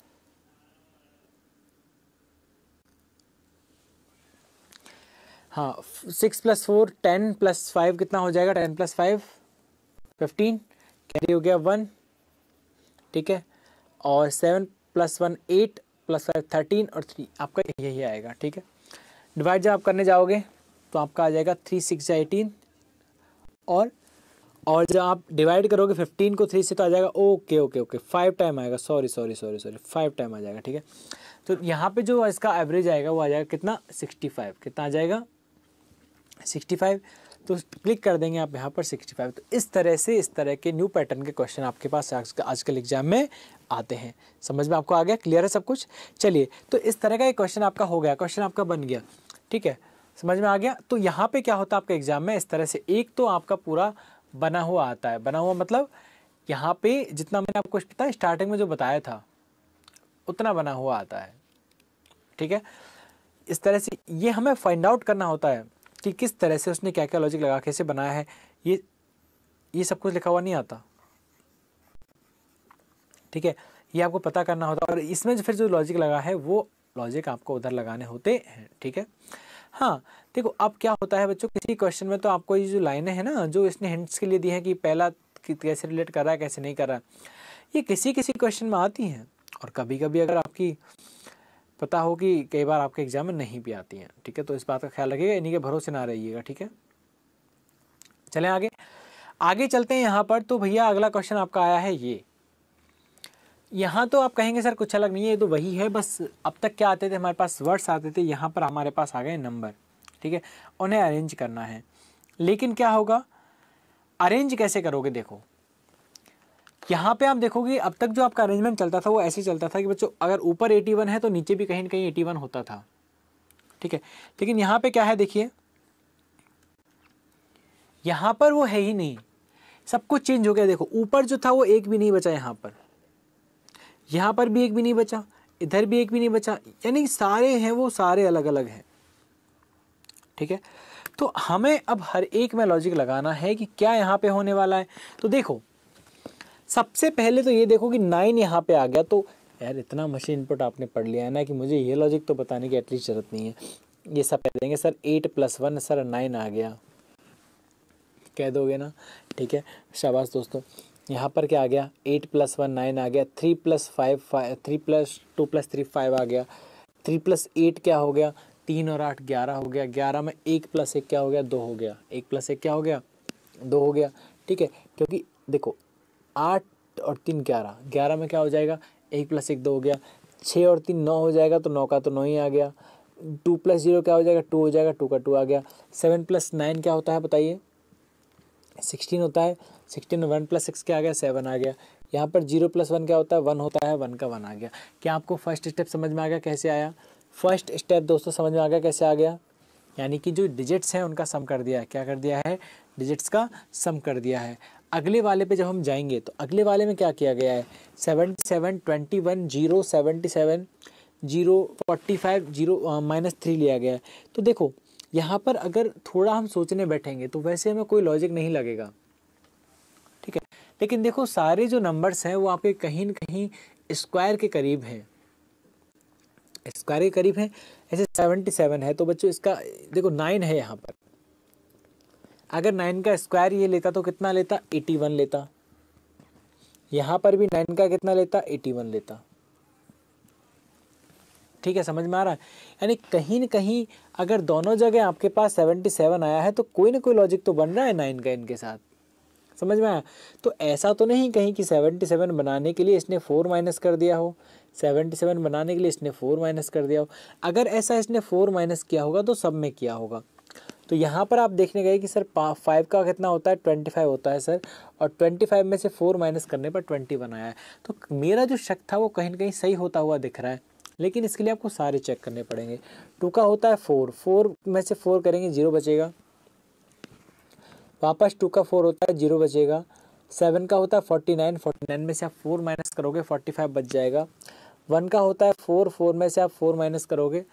हाँ six plus four ten plus five कितना हो जाएगा ten plus five fifteen carry हो गया वन ठीक है और seven plus one eight plus five thirteen और थ्री आपका यही आएगा ठीक है डिवाइड जब आप करने जाओगे तो आपका आ जाएगा थ्री सिक्स एटीन और और जब आप डिवाइड करोगे फिफ्टीन को थ्री से तो आ जाएगा okay okay okay five time आएगा sorry sorry sorry sorry five time आ जाएगा ठीक है तो यहाँ पे जो इसका एवरेज आएगा वो आ जाएगा कितना सिक्सटी फाइव कितना आ जाएगा सिक्सटी फाइव तो क्लिक कर देंगे आप यहाँ पर सिक्सटी फाइव तो इस तरह से इस तरह के न्यू पैटर्न के क्वेश्चन आपके पास आजकल एग्जाम में आते हैं समझ में आपको आ गया क्लियर है सब कुछ चलिए तो इस तरह का एक क्वेश्चन आपका हो गया क्वेश्चन आपका बन गया ठीक है समझ में आ गया तो यहाँ पे क्या होता है आपका एग्जाम में इस तरह से एक तो आपका पूरा बना हुआ आता है बना हुआ मतलब यहाँ पे जितना मैंने आपको बताया स्टार्टिंग में जो बताया था उतना बना हुआ आता है ठीक है इस तरह से ये हमें फाइंड आउट करना होता है कि किस तरह से उसने क्या क्या लॉजिक लगा कैसे बनाया है ये ये सब कुछ लिखा हुआ नहीं आता ठीक है ये आपको पता करना होता है और इसमें जो फिर जो लॉजिक लगा है वो लॉजिक आपको उधर लगाने होते हैं ठीक है हाँ देखो अब क्या होता है बच्चों किसी क्वेश्चन में तो आपको ये जो लाइनें हैं ना जो इसने हिंट्स के लिए दी हैं कि पहला कैसे रिलेट कर रहा है कैसे नहीं कर रहा है ये किसी किसी क्वेश्चन में आती हैं और कभी कभी अगर आपकी पता हो कि कई बार आपके एग्जाम में नहीं भी आती हैं ठीक है तो इस बात का ख्याल रखिएगा इन्हीं के भरोसे ना रहिएगा ठीक है चलें आगे आगे चलते हैं यहाँ पर तो भैया अगला क्वेश्चन आपका आया है ये यहाँ तो आप कहेंगे सर कुछ अलग नहीं है ये तो वही है बस अब तक क्या आते थे हमारे पास वर्ड्स आते थे यहाँ पर हमारे पास आ गए नंबर ठीक है उन्हें अरेंज करना है लेकिन क्या होगा अरेंज कैसे करोगे देखो यहाँ पे आप देखोगे अब तक जो आपका अरेंजमेंट चलता था वो ऐसे चलता था कि बच्चों अगर ऊपर 81 है तो नीचे भी कहीं ना कहीं 81 होता था ठीक है लेकिन यहाँ पे क्या है देखिए यहाँ पर वो है ही नहीं सब कुछ चेंज हो गया देखो ऊपर जो था वो एक भी नहीं बचा यहाँ पर यहाँ पर भी एक भी नहीं बचा इधर भी एक भी नहीं बचा यानी सारे हैं वो सारे अलग अलग हैं ठीक है तो हमें अब हर एक में लॉजिक लगाना है कि क्या यहाँ पे होने वाला है तो देखो सबसे पहले तो ये देखो कि नाइन यहाँ पे आ गया तो यार इतना मशीन इनपुट आपने पढ़ लिया है ना कि मुझे ये लॉजिक तो बताने की एटलीस्ट ज़रूरत नहीं है ये सब कह देंगे sir eight plus one sir nine आ गया कह दोगे ना ठीक है शाबाश दोस्तों यहाँ पर क्या आ गया एट प्लस वन नाइन आ गया three plus five five three plus two plus three five आ गया थ्री प्लस एट क्या हो गया तीन और आठ ग्यारह हो गया ग्यारह में एक प्लस एक क्या हो गया दो हो गया एक प्लस एक क्या हो गया दो हो गया ठीक है क्योंकि देखो आठ और तीन ग्यारह ग्यारह में क्या हो जाएगा एक प्लस एक दो हो गया छः और तीन नौ हो जाएगा तो नौ का तो नौ ही आ गया टू प्लस जीरो क्या हो जाएगा टू हो जाएगा टू का टू आ गया सेवन प्लस नाइन क्या होता है बताइए सिक्सटीन होता है सिक्सटीन वन प्लस सिक्स क्या आ गया सेवन आ गया यहाँ पर जीरो प्लस वन क्या होता है वन होता है वन का वन आ गया क्या आपको फर्स्ट स्टेप समझ में आ गया कैसे आया फर्स्ट स्टेप दोस्तों समझ में आ गया कैसे आ गया यानी कि जो डिजिट्स हैं उनका सम कर दिया है क्या कर दिया है डिजिट्स का सम कर दिया है अगले वाले पे जब हम जाएंगे तो अगले वाले में क्या किया गया है seventy seven twenty one zero seventy seven zero forty five zero minus three लिया गया है तो देखो यहाँ पर अगर थोड़ा हम सोचने बैठेंगे तो वैसे हमें कोई लॉजिक नहीं लगेगा ठीक है लेकिन देखो सारे जो नंबर्स हैं वो आपके कहीं ना कहीं स्क्वायर के करीब हैं स्क्वायर के करीब है ऐसे सेवेंटी सेवन है तो बच्चों इसका देखो नाइन है यहाँ पर अगर नाइन का स्क्वायर ये लेता तो कितना लेता एटी वन लेता यहाँ पर भी नाइन का कितना लेता एटी वन लेता ठीक है समझ में आ रहा है यानी कहीं ना कहीं अगर दोनों जगह आपके पास सेवेंटी सेवन आया है तो कोई ना कोई लॉजिक तो बन रहा है नाइन का इनके साथ समझ में आया तो ऐसा तो नहीं कहीं कि सेवेंटी सेवन बनाने के लिए इसने फोर माइनस कर दिया हो सेवेंटी सेवन बनाने के लिए इसने फोर माइनस कर दिया हो अगर ऐसा इसने फोर माइनस किया होगा तो सब में किया होगा तो यहाँ पर आप देखने गए कि सर फाइव का कितना होता है ट्वेंटी फाइव होता है सर और ट्वेंटी फाइव में से फोर माइनस करने पर ट्वेंटी बनाया है तो मेरा जो शक था वो कहीं ना कहीं सही होता हुआ दिख रहा है लेकिन इसके लिए आपको सारे चेक करने पड़ेंगे टू का होता है फोर फोर में से फोर करेंगे जीरो बचेगा वापस टू का फोर होता है जीरो बचेगा सेवन का होता है फोर्टी नाइन फोर्टी नाइन में से आप फोर माइनस करोगे फोर्टी फाइव बच जाएगा वन का होता है फोर फोर में से आप फोर माइनस करोगे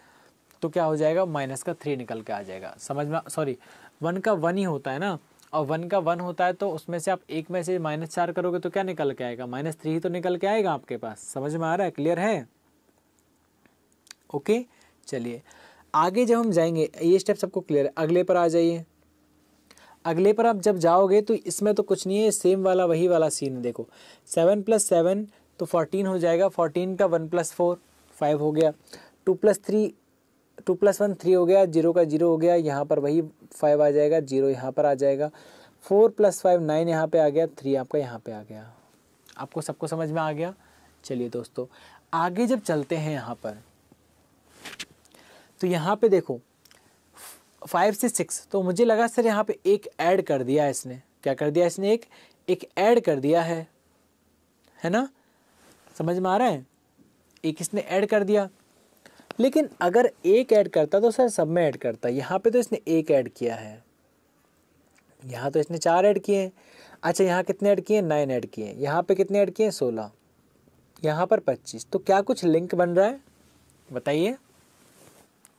तो क्या हो जाएगा माइनस का थ्री निकल के आ जाएगा समझ में सॉरी वन का वन ही होता है ना और वन का वन होता है तो उसमें से आप एक में से माइनस चार करोगे तो क्या निकल के आएगा माइनस थ्री ही तो निकल के आएगा आपके पास समझ में आ रहा है क्लियर है ओके चलिए आगे जब हम जाएंगे ये स्टेप सबको क्लियर है अगले पर आ जाइए अगले पर आप जब जाओगे तो इसमें तो कुछ नहीं है सेम वाला वही वाला सीन है देखो सेवन प्लस सेवन तो फोर्टीन हो जाएगा फोर्टीन का वन प्लस फोर फाइव हो गया two plus three two plus one three हो गया जीरो का जीरो हो गया यहाँ पर वही फाइव आ जाएगा जीरो यहाँ पर आ जाएगा फोर प्लस फाइव नाइन यहाँ पर आ गया थ्री आपका यहाँ पर आ गया आपको सबको समझ में आ गया चलिए दोस्तों आगे जब चलते हैं यहाँ पर तो यहाँ पे देखो फाइव से सिक्स तो मुझे लगा सर यहाँ पे एक ऐड कर दिया इसने क्या कर दिया इसने एक एक ऐड कर दिया है है ना समझ में आ रहा है एक इसने ऐड कर दिया लेकिन अगर एक ऐड करता तो सर सब में ऐड करता यहाँ पे तो इसने एक ऐड किया है यहाँ तो इसने चार ऐड किए हैं अच्छा यहाँ कितने ऐड किए नाइन ऐड किए यहाँ पे कितने ऐड किए सोलह यहाँ पर पच्चीस तो क्या कुछ लिंक बन रहा है बताइए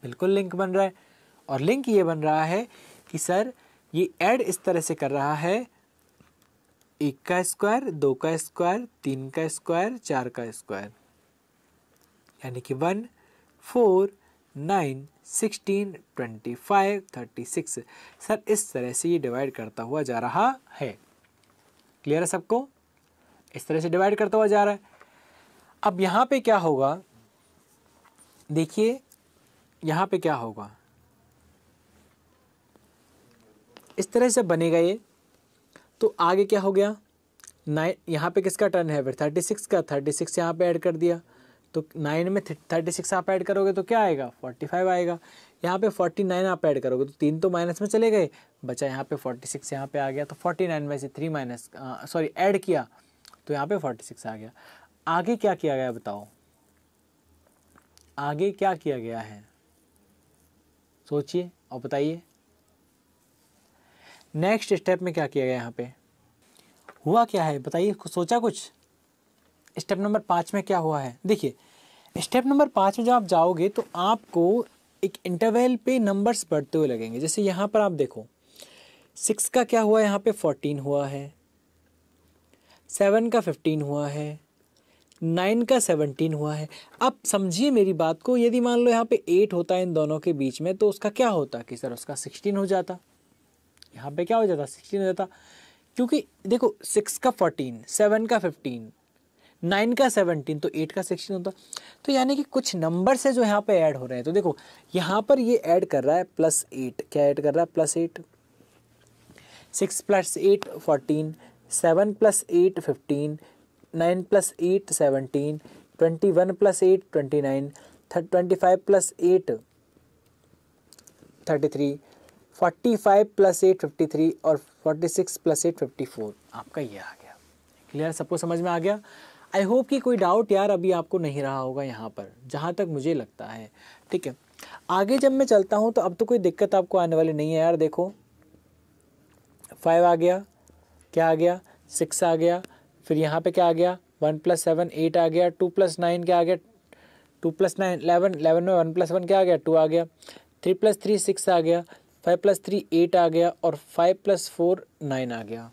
बिल्कुल लिंक बन रहा है और लिंक ये बन रहा है कि सर ये ऐड इस तरह से कर रहा है एक का स्क्वायर दो का स्क्वायर तीन का स्क्वायर चार का स्क्वायर यानी कि one four nine sixteen twenty five thirty six sir इस तरह से ये डिवाइड करता हुआ जा रहा है क्लियर है सबको इस तरह से डिवाइड करता हुआ जा रहा है अब यहाँ पे क्या होगा देखिए यहाँ पे क्या होगा इस तरह से बनेगा ये तो आगे क्या हो गया नाइन यहाँ पे किसका टर्न है फिर थर्टी सिक्स का थर्टी सिक्स यहाँ पर ऐड कर दिया तो नाइन में थर्टी सिक्स आप ऐड करोगे तो क्या आएगा फोर्टी फाइव आएगा यहाँ पे फोर्टी नाइन आप ऐड करोगे तो तीन तो माइनस में चले गए बचा यहाँ पे फोर्टी सिक्स यहाँ पे आ गया तो फोर्टी नाइन में से थ्री माइनस सॉरी ऐड किया तो यहाँ पे फोर्टी सिक्स आ गया आगे क्या किया गया बताओ आगे क्या किया गया है सोचिए और बताइए नेक्स्ट स्टेप में क्या किया गया यहाँ पे हुआ क्या है बताइए सोचा कुछ स्टेप नंबर पाँच में क्या हुआ है देखिए स्टेप नंबर पाँच में जब आप जाओगे तो आपको एक इंटरवल पे नंबर्स बढ़ते हुए लगेंगे जैसे यहाँ पर आप देखो सिक्स का क्या हुआ यहाँ पे फोर्टीन हुआ है सेवन का फिफ्टीन हुआ है नाइन का सेवनटीन हुआ है अब समझिए मेरी बात को यदि मान लो यहाँ पे एट होता है इन दोनों के बीच में तो उसका क्या होता कि सर उसका सिक्सटीन हो जाता यहाँ पे क्या हो जाता सिक्सटीन हो जाता क्योंकि देखो सिक्स का फोर्टीन सेवन का फिफ्टीन नाइन का सेवनटीन तो एट का सिक्सटीन होता तो यानी कि कुछ नंबर से जो यहाँ पे ऐड हो रहे हैं तो देखो यहाँ पर ये ऐड कर रहा है प्लस एट क्या ऐड कर रहा है plus eight six plus eight fourteen seven plus eight fifteen nine plus eight seventeen twenty one plus eight twenty nine twenty five plus eight thirty three forty five plus eight fifty three और forty six plus eight fifty four आपका ये आ गया clear सबको समझ में आ गया I hope कि कोई डाउट यार अभी आपको नहीं रहा होगा यहाँ पर जहाँ तक मुझे लगता है ठीक है आगे जब मैं चलता हूँ तो अब तो कोई दिक्कत आपको आने वाली नहीं है यार देखो फाइव आ गया क्या आ गया सिक्स आ गया फिर यहाँ पे क्या आ गया वन प्लस सेवन एट आ गया टू प्लस नाइन क्या आ गया two plus nine eleven eleven में वन प्लस वन क्या आ गया टू आ गया थ्री प्लस थ्री सिक्स आ गया फाइव प्लस थ्री एट आ गया और फाइव प्लस फोर नाइन आ गया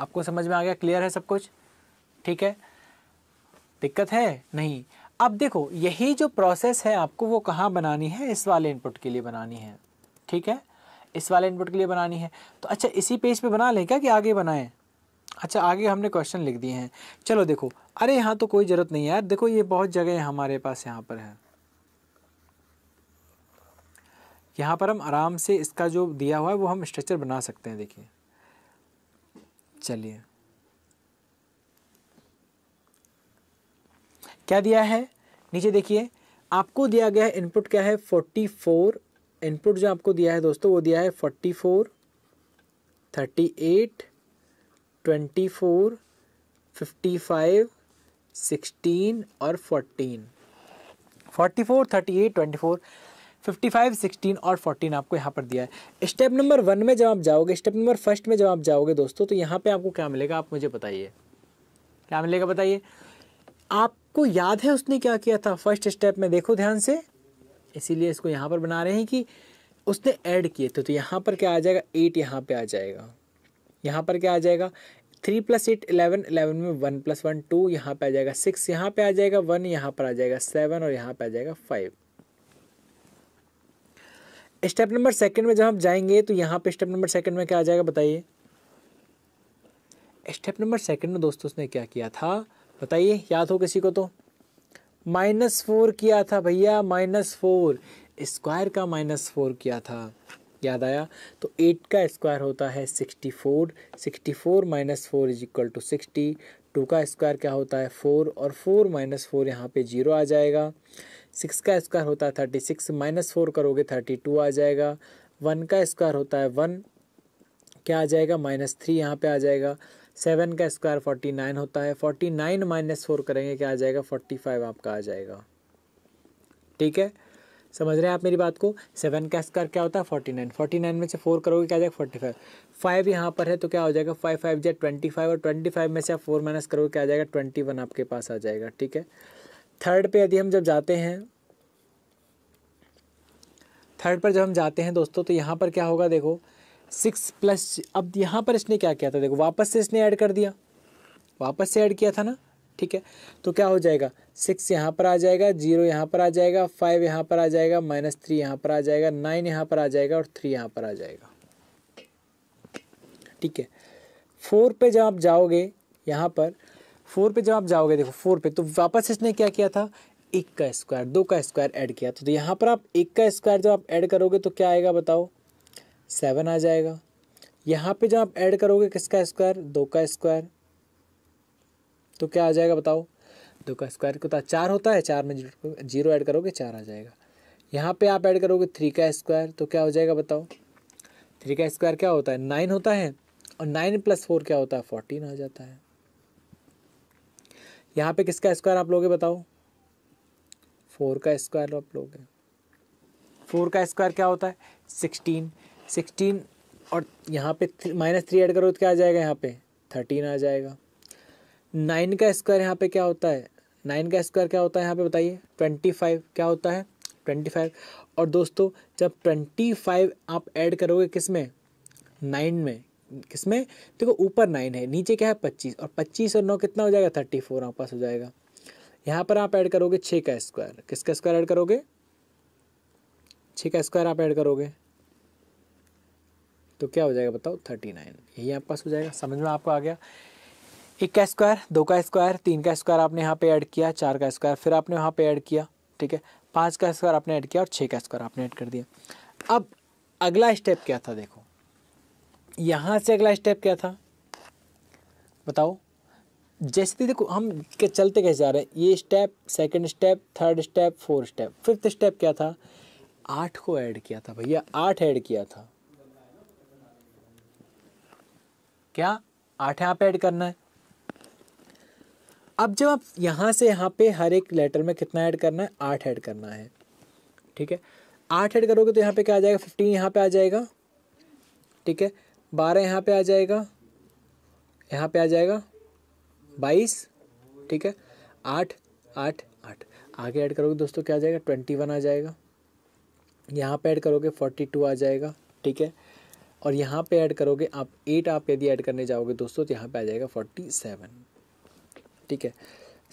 आपको समझ में आ गया क्लियर है सब कुछ ठीक है दिक्कत है नहीं अब देखो यही जो प्रोसेस है आपको वो कहाँ बनानी है इस वाले इनपुट के लिए बनानी है ठीक है इस वाले इनपुट के लिए बनानी है तो अच्छा इसी पेज पे बना लें क्या कि आगे बनाएं अच्छा आगे हमने क्वेश्चन लिख दिए हैं चलो देखो अरे यहाँ तो कोई ज़रूरत नहीं है यार देखो ये बहुत जगह हमारे पास यहाँ पर है यहाँ पर हम आराम से इसका जो दिया हुआ है वो हम स्ट्रक्चर बना सकते हैं देखिए चलिए क्या दिया है नीचे देखिए आपको दिया गया है इनपुट क्या है फोर्टी फोर इनपुट जो आपको दिया है दोस्तों वो दिया है forty four thirty eight twenty four fifty five sixteen और fourteen forty four thirty eight twenty four fifty five sixteen और फोर्टीन आपको यहाँ पर दिया है स्टेप नंबर वन में जब आप जाओगे स्टेप नंबर फर्स्ट में जब आप जाओगे दोस्तों तो यहाँ पर आपको क्या मिलेगा आप मुझे बताइए क्या मिलेगा बताइए आपको याद है उसने क्या किया था फर्स्ट स्टेप में देखो ध्यान से इसीलिए इसको यहाँ पर बना रहे हैं कि उसने ऐड किए थे तो यहाँ पर क्या आ जाएगा एट यहाँ पे आ जाएगा यहाँ पर क्या आ जाएगा three plus eight eleven eleven में वन प्लस वन टू यहाँ पर आ जाएगा सिक्स यहाँ पर आ जाएगा वन यहाँ पर आ जाएगा सेवन और यहाँ पर आ जाएगा फाइव स्टेप नंबर सेकंड में जब हम जाएंगे तो यहाँ पे स्टेप नंबर सेकंड में क्या आ जाएगा बताइए स्टेप नंबर सेकंड में दोस्तों उसने क्या किया था बताइए याद हो किसी को तो माइनस फोर किया था भैया माइनस फोर स्क्वायर का माइनस फोर किया था याद आया तो एट का स्क्वायर होता है sixty four sixty four minus four is equal to sixty two का स्क्वायर क्या होता है फोर और फोर माइनस फोर यहाँ पर जीरो आ जाएगा सिक्स का स्क्वायर होता है थर्टी सिक्स माइनस फोर करोगे थर्टी टू आ जाएगा वन का स्क्वायर होता है वन क्या आ जाएगा माइनस थ्री यहाँ पे आ जाएगा सेवन का स्क्वायर फोर्टी नाइन होता है फोर्टी नाइन माइनस फोर करेंगे क्या आ जाएगा फोर्टी फाइव आपका आ जाएगा ठीक है समझ रहे हैं आप मेरी बात को सेवन का स्क्वायर क्या होता है फोर्टी नाइन फोर्टी नाइन में से फोर करोगे क्या जाएगा फोर्टी फाइव फाइव यहाँ पर है तो क्या हो जाएगा फाइव फाइव जाए ट्वेंटी फाइव और ट्वेंटी फाइव में से आप फोर माइनस करोगे क्या जाएगा ट्वेंटी वन आपके पास आ जाएगा ठीक है थर्ड पे यदि हम जब जाते हैं थर्ड पर जब हम जाते हैं दोस्तों तो यहाँ पर क्या होगा देखो सिक्स प्लस अब यहाँ पर इसने क्या किया था देखो वापस से इसने ऐड कर दिया वापस से ऐड किया था ना ठीक है तो क्या हो जाएगा सिक्स यहाँ पर आ जाएगा जीरो यहाँ पर आ जाएगा फाइव यहाँ पर आ जाएगा माइनस थ्री यहाँ पर आ जाएगा नाइन यहाँ पर आ जाएगा और थ्री यहाँ पर आ जाएगा ठीक है फोर पे जब आप जाओगे यहाँ पर फोर पे जब आप जाओगे देखो फोर पे तो वापस इसने क्या किया था एक का स्क्वायर दो का स्क्वायर ऐड किया तो, तो यहाँ पर आप एक का स्क्वायर जब आप ऐड करोगे तो क्या आएगा बताओ सेवन आ जाएगा यहाँ पे जब आप ऐड करोगे किसका स्क्वायर दो का स्क्वायर तो क्या आ जाएगा बताओ दो का स्क्वायर कितना चार होता है चार में जीरो ऐड करोगे चार आ जाएगा यहाँ पे आप ऐड करोगे थ्री का स्क्वायर तो क्या हो जाएगा बताओ थ्री का स्क्वायर क्या होता है नाइन होता है और नाइन प्लस फोर क्या होता है फोर्टीन आ जाता है यहाँ पे किसका स्क्वायर आप लोगे बताओ फोर का स्क्वायर आप लोगे फोर का स्क्वायर क्या होता है सिक्सटीन सिक्सटीन और यहाँ पे माइनस थ्री ऐड करो तो क्या आ जाएगा यहाँ पे थर्टीन आ जाएगा नाइन का स्क्वायर यहाँ पे क्या होता है नाइन का स्क्वायर क्या होता है यहाँ पे बताइए ट्वेंटी फाइव क्या होता है ट्वेंटी फाइव और दोस्तों जब ट्वेंटी फाइव आप ऐड करोगे किस में नाइन में किस में देखो ऊपर नाइन है नीचे क्या है पच्चीस और पच्चीस और नौ कितना हो जाएगा थर्टी फोर आपके पास हो जाएगा यहाँ पर आप ऐड करोगे छः का स्क्वायर किसका स्क्वायर ऐड करोगे छः का स्क्वायर आप ऐड करोगे तो क्या हो जाएगा बताओ थर्टी नाइन यही आपके पास हो जाएगा समझ में आपको आ गया एक का स्क्वायर दो का स्क्वायर तीन का स्क्वायर आपने यहाँ पे ऐड किया चार का स्क्वायर फिर आपने वहाँ पे ऐड किया ठीक है पाँच का स्क्वायर आपने ऐड किया और छः का स्क्वायर आपने ऐड कर दिया अब अगला स्टेप क्या था देखो यहाँ से अगला स्टेप क्या था बताओ जैसे देखो हम के चलते कैसे जा रहे हैं ये step second step third step fourth step fifth step क्या था आठ को ऐड किया था भैया आठ ऐड किया था क्या आठ यहाँ पे ऐड करना है अब जब आप यहाँ से यहाँ पे हर एक लेटर में कितना ऐड करना है आठ ऐड करना है ठीक है आठ ऐड करोगे तो यहाँ पे क्या आ जाएगा फिफ्टीन यहाँ पे आ जाएगा ठीक है बारह यहाँ पे आ जाएगा यहाँ पे आ जाएगा बाईस ठीक है आठ आठ आठ आगे ऐड करोगे दोस्तों क्या आ जाएगा ट्वेंटी वन आ जाएगा यहाँ पे ऐड करोगे फोर्टी टू आ जाएगा ठीक है और यहाँ पे ऐड करोगे आप एट आप यदि ऐड करने जाओगे दोस्तों तो यहाँ पे आ जाएगा फोर्टी सेवन ठीक है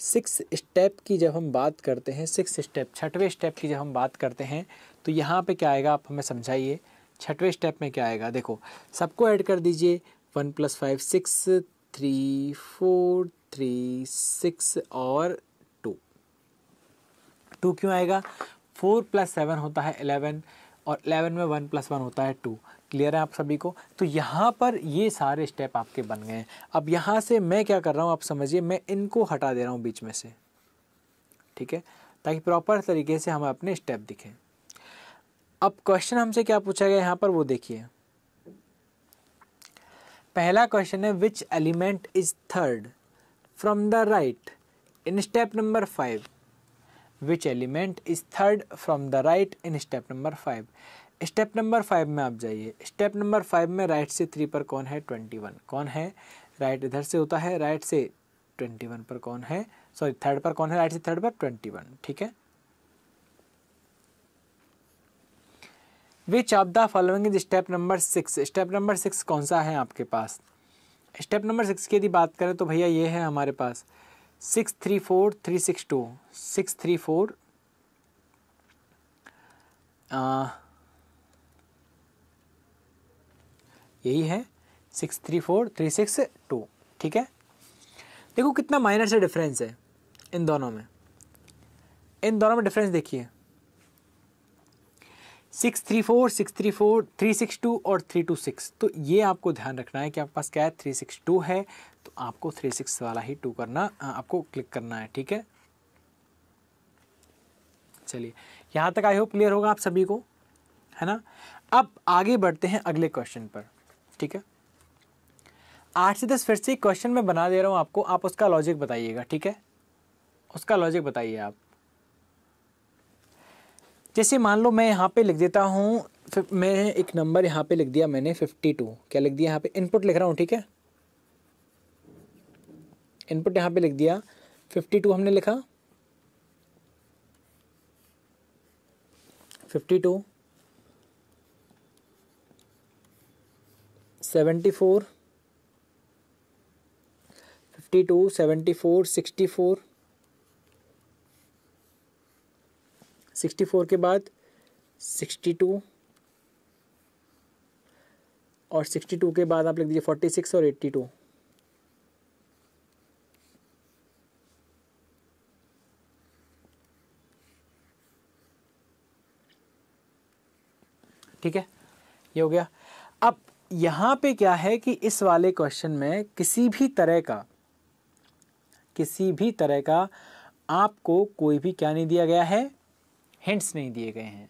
सिक्स स्टेप की जब हम बात करते हैं सिक्स स्टेप छठवें स्टेप की जब हम बात करते हैं तो यहाँ पे क्या आएगा आप हमें समझाइए छठवें स्टेप में क्या आएगा देखो सबको ऐड कर दीजिए one plus five six three four three six और टू टू क्यों आएगा फोर प्लस सेवन होता है एलेवन और एलेवन में वन प्लस वन होता है टू क्लियर है आप सभी को तो यहाँ पर ये सारे स्टेप आपके बन गए हैं अब यहाँ से मैं क्या कर रहा हूँ आप समझिए मैं इनको हटा दे रहा हूँ बीच में से ठीक है ताकि प्रॉपर तरीके से हमें अपने स्टेप दिखें अब क्वेश्चन हमसे क्या पूछा गया यहाँ पर वो देखिए पहला क्वेश्चन है which element is third from the right in step number five which element is third from the right in step number five step number five में आप जाइए स्टेप नंबर फाइव में राइट से थ्री पर कौन है twenty one कौन है राइट इधर से होता है राइट से ट्वेंटी वन पर कौन है सॉरी थर्ड पर कौन है राइट से थर्ड पर ट्वेंटी वन ठीक है which of the following is step number six step number six कौन सा है आपके पास स्टेप नंबर सिक्स की यदि बात करें तो भैया ये है हमारे पास six three four three six two six three four यही है six three four three six two ठीक है देखो कितना माइनर से डिफरेंस है इन दोनों में इन दोनों में डिफरेंस देखिए six three four six three four three six two और थ्री टू सिक्स तो ये आपको ध्यान रखना है कि आपके पास क्या है थ्री सिक्स टू है तो आपको थ्री सिक्स वाला ही टू करना आपको क्लिक करना है ठीक है चलिए यहाँ तक आई होप क्लियर होगा आप सभी को है ना अब आगे बढ़ते हैं अगले क्वेश्चन पर ठीक है आठ से दस फिर से क्वेश्चन में बना दे रहा हूँ आपको आप उसका लॉजिक बताइएगा ठीक है उसका लॉजिक बताइए आप जैसे मान लो मैं यहाँ पे लिख देता हूँ मैं एक नंबर यहाँ पे लिख दिया मैंने फिफ्टी टू क्या लिख दिया यहाँ पे इनपुट लिख रहा हूँ ठीक है इनपुट यहाँ पे लिख दिया फिफ्टी टू हमने लिखा fifty two seventy four fifty two seventy four sixty four sixty four के बाद सिक्सटी टू और सिक्सटी टू के बाद आप लिख दीजिए फोर्टी सिक्स और एट्टी टू ठीक है ये हो गया अब यहाँ पे क्या है कि इस वाले क्वेश्चन में किसी भी तरह का किसी भी तरह का आपको कोई भी क्या नहीं दिया गया है हिंट्स नहीं दिए गए हैं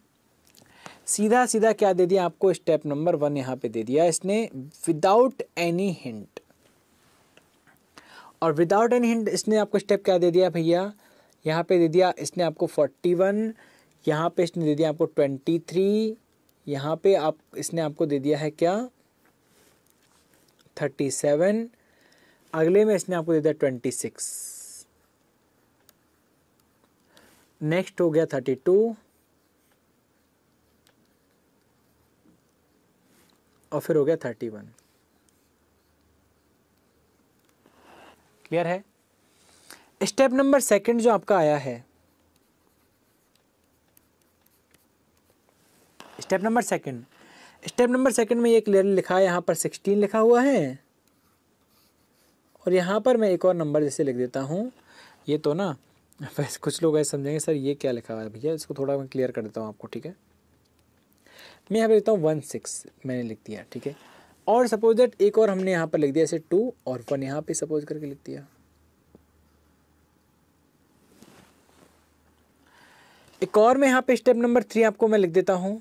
सीधा सीधा क्या दे दिया आपको स्टेप नंबर वन यहाँ पे दे दिया इसने विदाउट एनी हिंट और विदाउट एनी हिंट इसने आपको स्टेप क्या दे दिया भैया यहाँ पे दे दिया इसने आपको फोर्टी वन यहाँ पे इसने दे दिया आपको ट्वेंटी थ्री यहाँ पे आप इसने आपको दे दिया है क्या थर्टी सेवन अगले में इसने आपको दे दिया ट्वेंटी सिक्स नेक्स्ट हो गया थर्टी टू और फिर हो गया थर्टी वन क्लियर है स्टेप नंबर सेकंड जो आपका आया है step number second step number second में ये क्लियरली लिखा है यहाँ पर सिक्सटीन लिखा हुआ है और यहाँ पर मैं एक और नंबर जैसे लिख देता हूँ ये तो ना वैसे कुछ लोग ऐसे समझेंगे सर ये क्या लिखा हुआ है भैया इसको थोड़ा मैं क्लियर कर देता हूँ आपको ठीक है मैं यहाँ पर लिखता हूँ वन सिक्स मैंने लिख दिया ठीक है और सपोज दैट एक और हमने यहाँ पर लिख दिया ऐसे टू और वन यहाँ पर सपोज करके लिख दिया एक और मैं यहाँ पे स्टेप नंबर थ्री आपको मैं लिख देता हूँ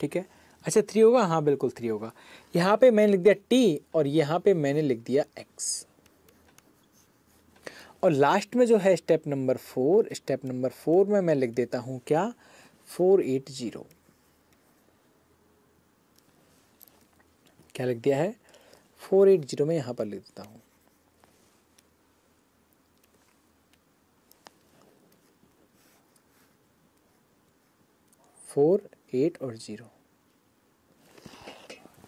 ठीक है अच्छा थ्री होगा हाँ बिल्कुल थ्री होगा यहाँ पे मैंने लिख दिया टी और यहाँ पे मैंने लिख दिया एक्स और लास्ट में जो है step number four step number four में मैं लिख देता हूँ क्या फोर एट जीरो क्या लिख दिया है फोर एट जीरो में यहाँ पर लिख देता हूँ फोर एट और ज़ीरो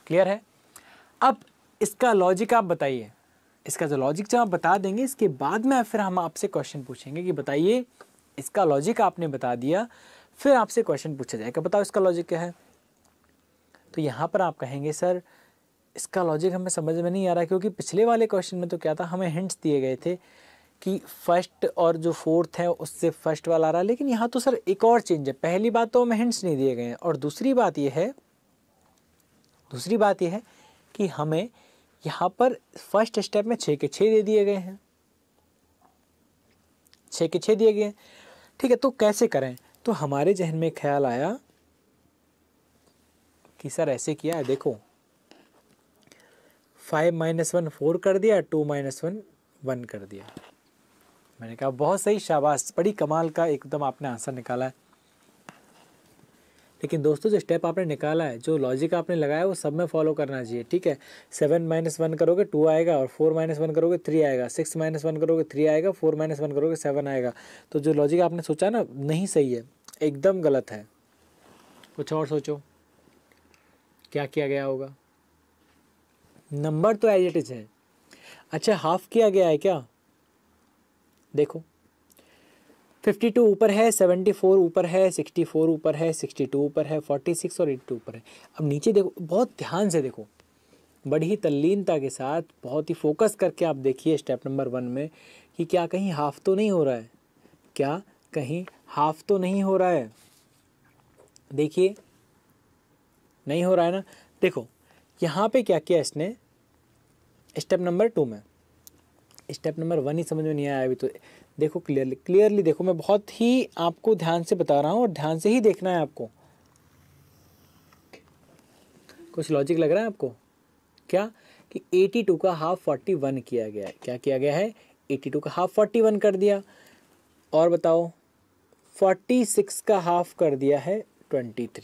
क्लियर है अब इसका लॉजिक आप बताइए इसका जो लॉजिक जब आप बता देंगे इसके बाद में फिर हम आपसे क्वेश्चन पूछेंगे कि बताइए इसका लॉजिक आपने बता दिया फिर आपसे क्वेश्चन पूछा जाएगा बताओ इसका लॉजिक क्या है तो यहाँ पर आप कहेंगे सर इसका लॉजिक हमें समझ में नहीं आ रहा क्योंकि पिछले वाले क्वेश्चन में तो क्या था हमें हिंट्स दिए गए थे कि फर्स्ट और जो फोर्थ है उससे फर्स्ट वाला आ रहा है लेकिन यहाँ तो सर एक और चेंज है पहली बात तो हमें हिंट्स नहीं दिए गए हैं और दूसरी बात यह है दूसरी बात यह है कि हमें यहाँ पर फर्स्ट स्टेप में छः के छः दे दिए गए हैं छः के छः दिए गए हैं ठीक है तो कैसे करें तो हमारे जहन में ख्याल आया कि सर ऐसे किया है देखो फाइव माइनस वन फोर कर दिया टू माइनस वन वन कर दिया मैंने कहा बहुत सही शाबाश बड़ी कमाल का एकदम आपने आंसर निकाला है लेकिन दोस्तों जो स्टेप आपने निकाला है जो लॉजिक आपने लगाया है वो सब में फॉलो करना चाहिए ठीक है सेवन माइनस वन करोगे टू आएगा और फोर माइनस वन करोगे थ्री आएगा सिक्स माइनस वन करोगे थ्री आएगा फोर माइनस वन करोगे सेवन आएगा तो जो लॉजिक आपने सोचा ना नहीं सही है एकदम गलत है कुछ और सोचो क्या किया गया होगा नंबर तो एज इट इज है अच्छा हाफ किया गया है क्या देखो 52 ऊपर है 74 ऊपर है 64 ऊपर है 62 ऊपर है 46 और 82 ऊपर है अब नीचे देखो बहुत ध्यान से देखो बड़ी तल्लीनता के साथ बहुत ही फोकस करके आप देखिए स्टेप नंबर वन में कि क्या कहीं हाफ तो नहीं हो रहा है क्या कहीं हाफ तो नहीं हो रहा है देखिए नहीं हो रहा है ना देखो यहाँ पे क्या किया इसने स्टेप नंबर टू में स्टेप नंबर वन ही समझ में नहीं आया अभी तो देखो क्लियरली क्लियरली देखो मैं बहुत ही आपको ध्यान से बता रहा हूँ और ध्यान से ही देखना है आपको कुछ लॉजिक लग रहा है आपको क्या कि 82 का हाफ 41 किया गया है क्या किया गया है 82 का हाफ 41 कर दिया और बताओ 46 का हाफ कर दिया है 23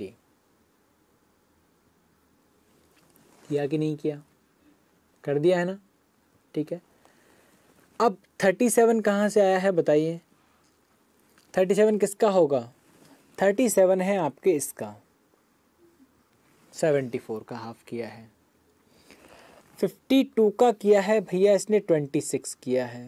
किया कि नहीं किया कर दिया है ना ठीक है अब थर्टी सेवन कहाँ से आया है बताइए थर्टी सेवन किसका होगा थर्टी सेवन है आपके इसका सेवेंटी फोर का हाफ किया है फिफ्टी टू का किया है भैया इसने ट्वेंटी सिक्स किया है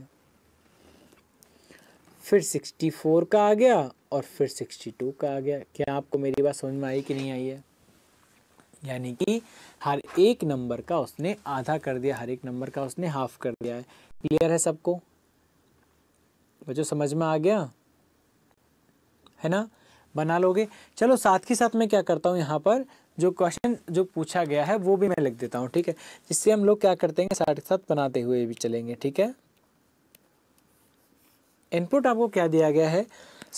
फिर सिक्सटी फोर का आ गया और फिर सिक्सटी टू का आ गया क्या आपको मेरी बात समझ में आई कि नहीं आई है यानी कि हर एक नंबर का उसने आधा कर दिया हर एक नंबर का उसने हाफ कर दिया है क्लियर है सबको बच्चों समझ में आ गया है ना बना लोगे चलो साथ ही साथ मैं क्या करता हूँ यहाँ पर जो क्वेश्चन जो पूछा गया है वो भी मैं लिख देता हूँ ठीक है जिससे हम लोग क्या करते हैं साथ के साथ बनाते हुए भी चलेंगे ठीक है इनपुट आपको क्या दिया गया है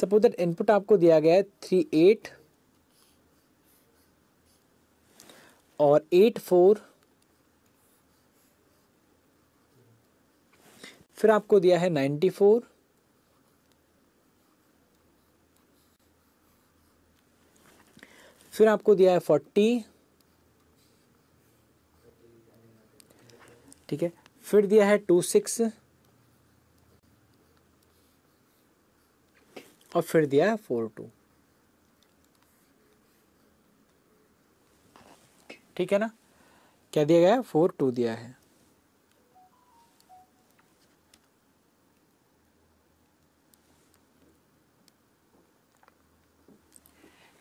सपोज दैट इनपुट आपको दिया गया है थ्री एट और एट फोर फिर आपको दिया है नाइन्टी फोर फिर आपको दिया है फोर्टी ठीक है फिर दिया है टू सिक्स और फिर दिया है फोर टू ठीक है ना क्या दिया गया है फोर टू दिया है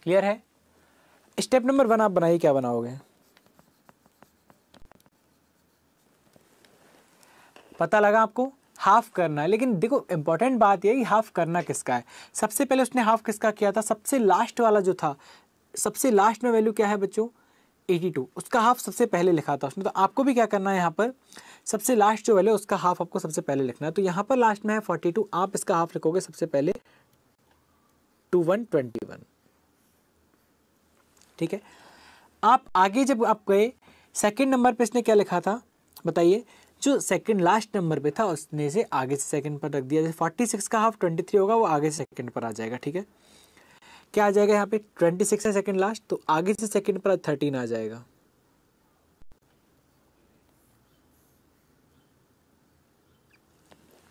क्लियर है स्टेप नंबर वन आप बनाइए क्या बनाओगे पता लगा आपको हाफ करना है लेकिन देखो इंपॉर्टेंट बात यह हाफ करना किसका है सबसे पहले उसने हाफ किसका किया था सबसे लास्ट वाला जो था सबसे लास्ट में वैल्यू क्या है बच्चों 82 उसका हाफ सबसे पहले लिखा था उसने तो आपको भी क्या करना है यहाँ पर सबसे लास्ट जो वैल्यू उसका हाफ आपको सबसे पहले लिखना है तो यहाँ पर लास्ट में है फोर्टी आप इसका हाफ लिखोगे सबसे पहले टू वन ट्वेंटी वन ठीक है आप आगे जब आप गए सेकंड नंबर पे इसने क्या लिखा था बताइए जो सेकंड लास्ट नंबर पे था उसने से आगे से सेकंड पर रख दिया जैसे फोर्टी सिक्स का हाफ ट्वेंटी थ्री होगा वो आगे से सेकंड पर आ जाएगा ठीक है क्या आ जाएगा यहाँ पे ट्वेंटी सिक्स है सेकेंड लास्ट तो आगे से सेकंड पर थर्टीन आ जाएगा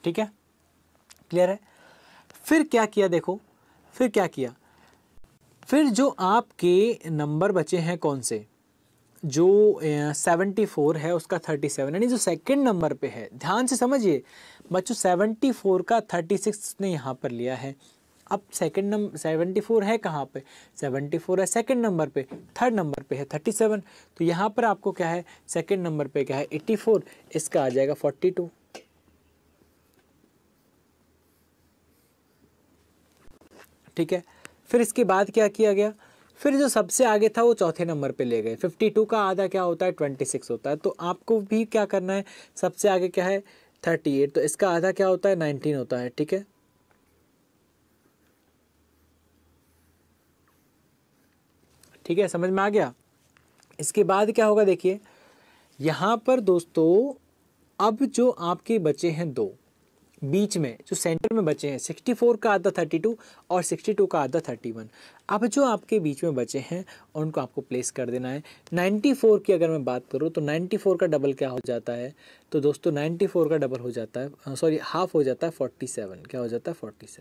ठीक है क्लियर है फिर क्या किया देखो फिर क्या किया फिर जो आपके नंबर बचे हैं कौन से जो सेवेंटी फोर है उसका थर्टी सेवन यानी जो सेकंड नंबर पे है ध्यान से समझिए बच्चों सेवेंटी फोर का थर्टी सिक्स ने यहाँ पर लिया है अब सेकंड नंबर सेवेंटी फोर है कहाँ पे सेवेंटी फोर है सेकंड नंबर पे थर्ड नंबर पे है थर्टी सेवन तो यहाँ पर आपको क्या है सेकंड नंबर पे क्या है एट्टी फोर इसका आ जाएगा फोर्टी टू ठीक है फिर इसके बाद क्या किया गया फिर जो सबसे आगे था वो चौथे नंबर पे ले गए 52 का आधा क्या होता है 26 होता है तो आपको भी क्या करना है सबसे आगे क्या है 38 तो इसका आधा क्या होता है 19 होता है ठीक है ठीक है समझ में आ गया इसके बाद क्या होगा देखिए यहाँ पर दोस्तों अब जो आपके बचे हैं दो बीच में जो सेंटर में बचे हैं 64 का आधा 32 और 62 का आधा 31 अब जो आपके बीच में बचे हैं उनको आपको प्लेस कर देना है 94 की अगर मैं बात करूँ तो 94 का डबल क्या हो जाता है तो दोस्तों 94 का डबल हो जाता है सॉरी हाफ हो जाता है 47 क्या हो जाता है 47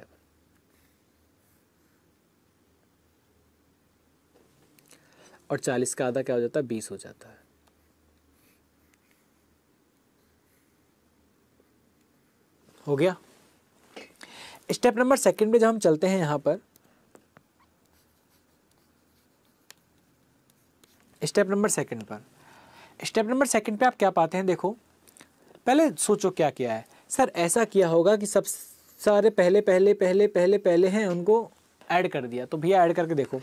और 40 का आधा क्या हो जाता है 20 हो जाता है हो गया स्टेप नंबर सेकंड में जब हम चलते हैं यहाँ पर स्टेप नंबर सेकंड पर स्टेप नंबर सेकंड पे आप क्या पाते हैं देखो पहले सोचो क्या किया है सर ऐसा किया होगा कि सब सारे पहले पहले पहले पहले पहले हैं उनको ऐड कर दिया तो भैया ऐड करके देखो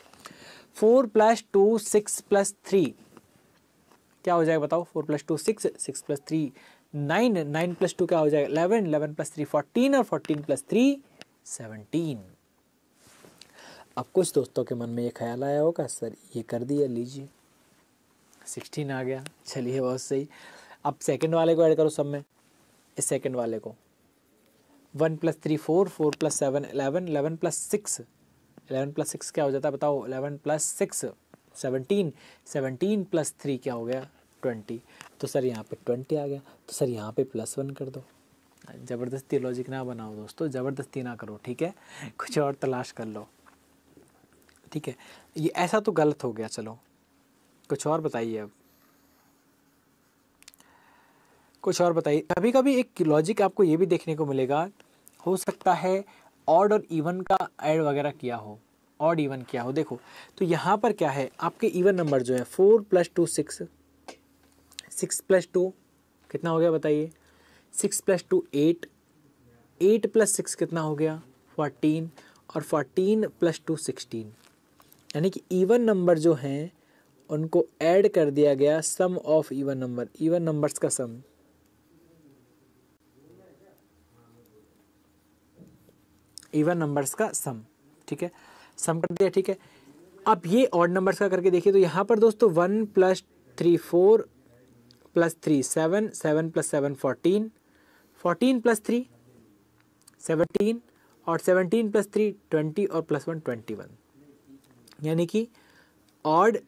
four plus two six plus three क्या हो जाएगा बताओ four plus two six six plus three nine nine plus two क्या हो जाएगा eleven eleven plus three fourteen और फोर्टीन प्लस थ्री सेवनटीन अब कुछ दोस्तों के मन में ये ख्याल आया होगा सर ये कर दिया लीजिए सिक्सटीन आ गया चलिए बहुत सही अब सेकंड वाले को ऐड करो सब में इस सेकंड वाले को one plus three four four plus seven eleven eleven plus six eleven plus six क्या हो जाता है बताओ eleven plus six seventeen seventeen plus three क्या हो गया ट्वेंटी तो सर यहाँ पे ट्वेंटी आ गया तो सर यहाँ पे प्लस वन कर दो ज़बरदस्ती लॉजिक ना बनाओ दोस्तों ज़बरदस्ती ना करो ठीक है कुछ और तलाश कर लो ठीक है ये ऐसा तो गलत हो गया चलो कुछ और बताइए अब कुछ और बताइए कभी कभी एक लॉजिक आपको ये भी देखने को मिलेगा हो सकता है ऑड और इवन का ऐड वगैरह किया हो ऑड इवन किया हो देखो तो यहाँ पर क्या है आपके इवन नंबर जो है four plus two six six plus two कितना हो गया बताइए six plus two eight eight plus six कितना हो गया फोर्टीन और फोर्टीन प्लस टू सिक्सटीन यानी कि इवन नंबर जो हैं उनको ऐड कर दिया गया sum of even number even numbers का सम इवन नंबर्स का सम ठीक है सम कर दिया ठीक है अब ये ऑड नंबर्स का करके देखिए तो यहाँ पर दोस्तों one plus three four plus three seven seven plus seven fourteen fourteen plus three seventeen और सेवनटीन प्लस थ्री ट्वेंटी और प्लस वन ट्वेंटी वन यानी कि odd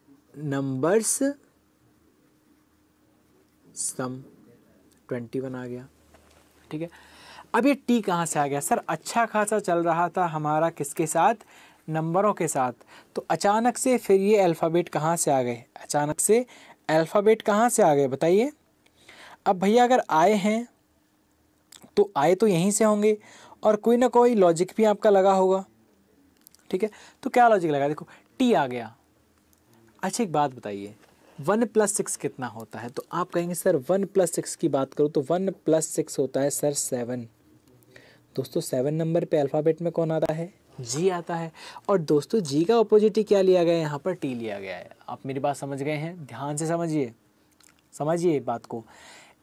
numbers sum twenty one आ गया ठीक है अब ये टी कहाँ से आ गया सर अच्छा खासा चल रहा था हमारा किसके साथ नंबरों के साथ तो अचानक से फिर ये अल्फ़ाबेट कहाँ से आ गए अचानक से अल्फ़ाबेट कहाँ से आ गए बताइए अब भैया अगर आए हैं तो आए तो यहीं से होंगे और कोई ना कोई लॉजिक भी आपका लगा होगा ठीक है तो क्या लॉजिक लगा देखो टी आ गया अच्छा एक बात बताइए वन प्लस सिक्स कितना होता है तो आप कहेंगे सर वन प्लस सिक्स की बात करो तो वन प्लस सिक्स होता है सर सेवन दोस्तों सेवन नंबर पे अल्फ़ाबेट में कौन आता है जी आता है और दोस्तों जी का अपोजिट ही क्या लिया गया है यहाँ पर टी लिया गया है आप मेरी बात समझ गए हैं ध्यान से समझिए समझिए बात को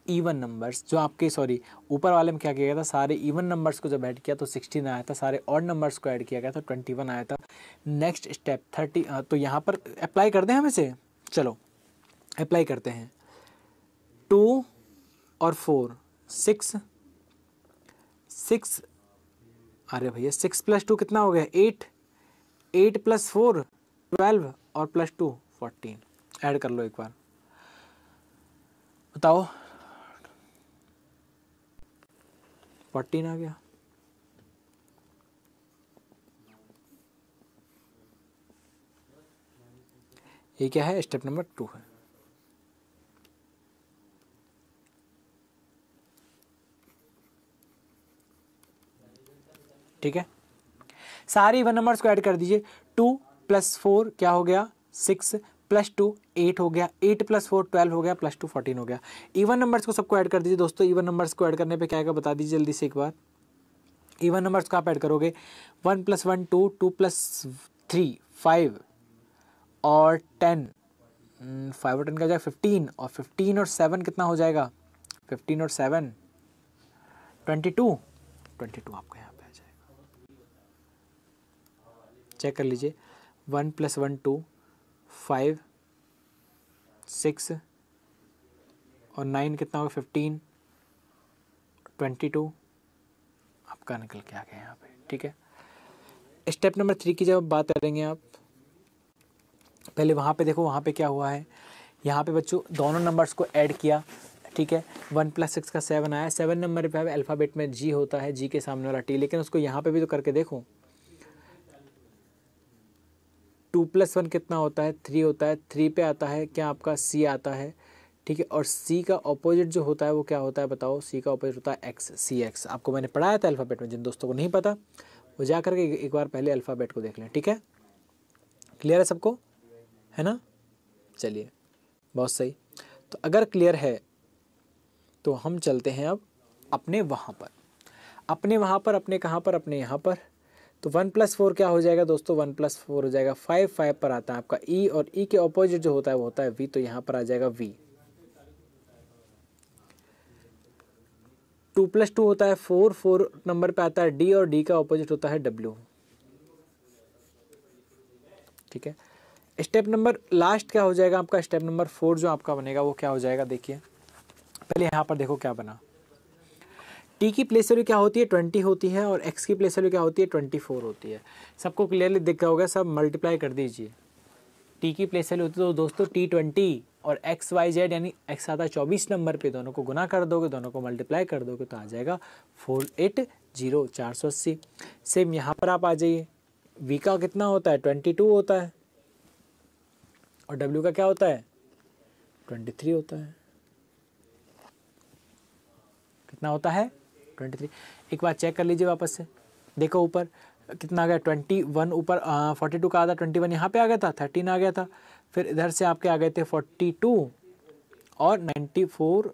ईवन नंबर्स जो आपके सॉरी ऊपर वाले में क्या किया गया था सारे इवन नंबर्स को जब ऐड किया तो सिक्सटीन आया था सारे और नंबर्स को ऐड किया गया था ट्वेंटी वन आया था नेक्स्ट स्टेप थर्टी तो यहाँ पर अप्लाई करते हैं हम इसे चलो अप्लाई करते हैं टू और फोर सिक्स सिक्स अरे भैया सिक्स प्लस टू कितना हो गया eight eight plus four twelve और प्लस टू फोर्टीन ऐड कर लो एक बार बताओ फोर्टीन आ गया ये क्या है स्टेप नंबर टू है ठीक है सारे इवन नंबर्स को ऐड कर दीजिए टू प्लस फोर क्या हो गया सिक्स प्लस टू एट हो गया एट प्लस फोर ट्वेल्व हो गया प्लस टू फोर्टीन हो गया इवन नंबर्स को सबको ऐड कर दीजिए दोस्तों इवन नंबर्स को ऐड करने पे क्या आएगा बता दीजिए जल्दी से एक बार इवन नंबर्स को आप ऐड करोगे one plus one two two plus three five और टेन फाइव hmm, और टेन का हो जाएगा फिफ्टीन और फिफ्टीन और सेवन कितना हो जाएगा फिफ्टीन और seven twenty two twenty two आपको यहाँ चेक कर लीजिए one plus one two five six और नाइन कितना होगा फिफ्टीन ट्वेंटी टू आपका निकल के आ गया यहाँ पे ठीक है स्टेप नंबर थ्री की जब बात करेंगे आप पहले वहाँ पे देखो वहाँ पे क्या हुआ है यहाँ पे बच्चों दोनों नंबर्स को ऐड किया ठीक है वन प्लस सिक्स का सेवन आया सेवन नंबर पे अल्फ़ाबेट में जी होता है जी के सामने वाला टी लेकिन उसको यहाँ पे भी तो करके देखो टू प्लस वन कितना होता है थ्री होता है थ्री पे आता है क्या आपका सी आता है ठीक है और सी का ऑपोजिट जो होता है वो क्या होता है बताओ सी का ऑपोजिट होता है एक्स सी एक्स आपको मैंने पढ़ाया था अल्फ़ाबेट में जिन दोस्तों को नहीं पता वो जा करके एक बार पहले अल्फ़ाबेट को देख लें ठीक है क्लियर है सबको है ना चलिए बहुत सही तो अगर क्लियर है तो हम चलते हैं अब अपने वहाँ पर अपने वहाँ पर अपने कहाँ पर अपने यहाँ पर तो वन प्लस फोर क्या हो जाएगा दोस्तों वन प्लस फोर हो जाएगा फाइव फाइव पर आता है आपका ई e और ई e के ऑपोजिट जो होता है वो होता है वी तो यहाँ पर आ जाएगा वी टू प्लस टू होता है फोर फोर नंबर पे आता है डी और डी का ऑपोजिट होता है डब्ल्यू ठीक है स्टेप नंबर लास्ट क्या हो जाएगा आपका स्टेप नंबर फोर जो आपका बनेगा वो क्या हो जाएगा देखिए पहले यहाँ पर देखो क्या बना टी की प्लेस वैल्यू क्या होती है ट्वेंटी होती है और एक्स की प्लेस वैल्यू क्या होती है ट्वेंटी फोर होती है सबको क्लियरली दिखा होगा सब मल्टीप्लाई कर दीजिए टी की प्लेस वैल्यू होती है तो दोस्तों टी ट्वेंटी और एक्स वाई जेड यानी एक्स आता है चौबीस नंबर पे दोनों को गुना कर दोगे दोनों को मल्टीप्लाई कर दोगे तो आ जाएगा फोर एट जीरो चार सौ अस्सी सेम यहाँ पर आप आ जाइए वी का कितना होता है ट्वेंटी टू होता है और डब्ल्यू का क्या होता है ट्वेंटी थ्री होता है कितना होता है 23 थ्री एक बार चेक कर लीजिए वापस से देखो ऊपर कितना आ गया ट्वेंटी ऊपर 42 का आधा था ट्वेंटी वन यहाँ पर आ गया था थर्टीन आ गया था फिर इधर से आपके आ गए थे फोर्टी टू और 94 फोर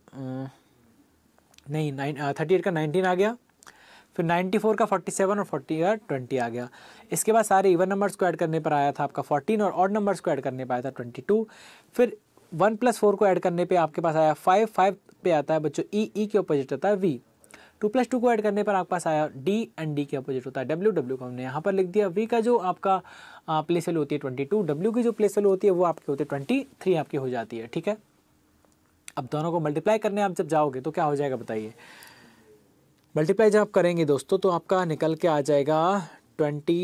नहीं थर्टी एट का नाइनटीन आ गया फिर 94 का 47 और 40 का 20 आ गया इसके बाद सारे इवन नंबर्स को ऐड करने पर आया था आपका 14 और ऑड नंबर्स को ऐड करने पर आया था 22 फिर वन प्लस फोर को ऐड करने पे आपके पास आया फाइव फाइव पे आता है बच्चों ई e, ई e के ऑपोजिट आता है वी टू प्लस टू को ऐड करने पर आपके पास आया डी एंड डी के अपोजिट होता है डब्ल्यू डब्ल्यू को हमने यहाँ पर लिख दिया वी का जो आपका प्लेस वैल्यू होती है ट्वेंटी टू डब्ल्यू की जो प्लेस वैल्यू होती है वो आपकी होती है ट्वेंटी थ्री आपकी हो जाती है ठीक है अब दोनों को मल्टीप्लाई करने आप जब जाओगे तो क्या हो जाएगा बताइए मल्टीप्लाई जब आप करेंगे दोस्तों तो आपका निकल के आ जाएगा twenty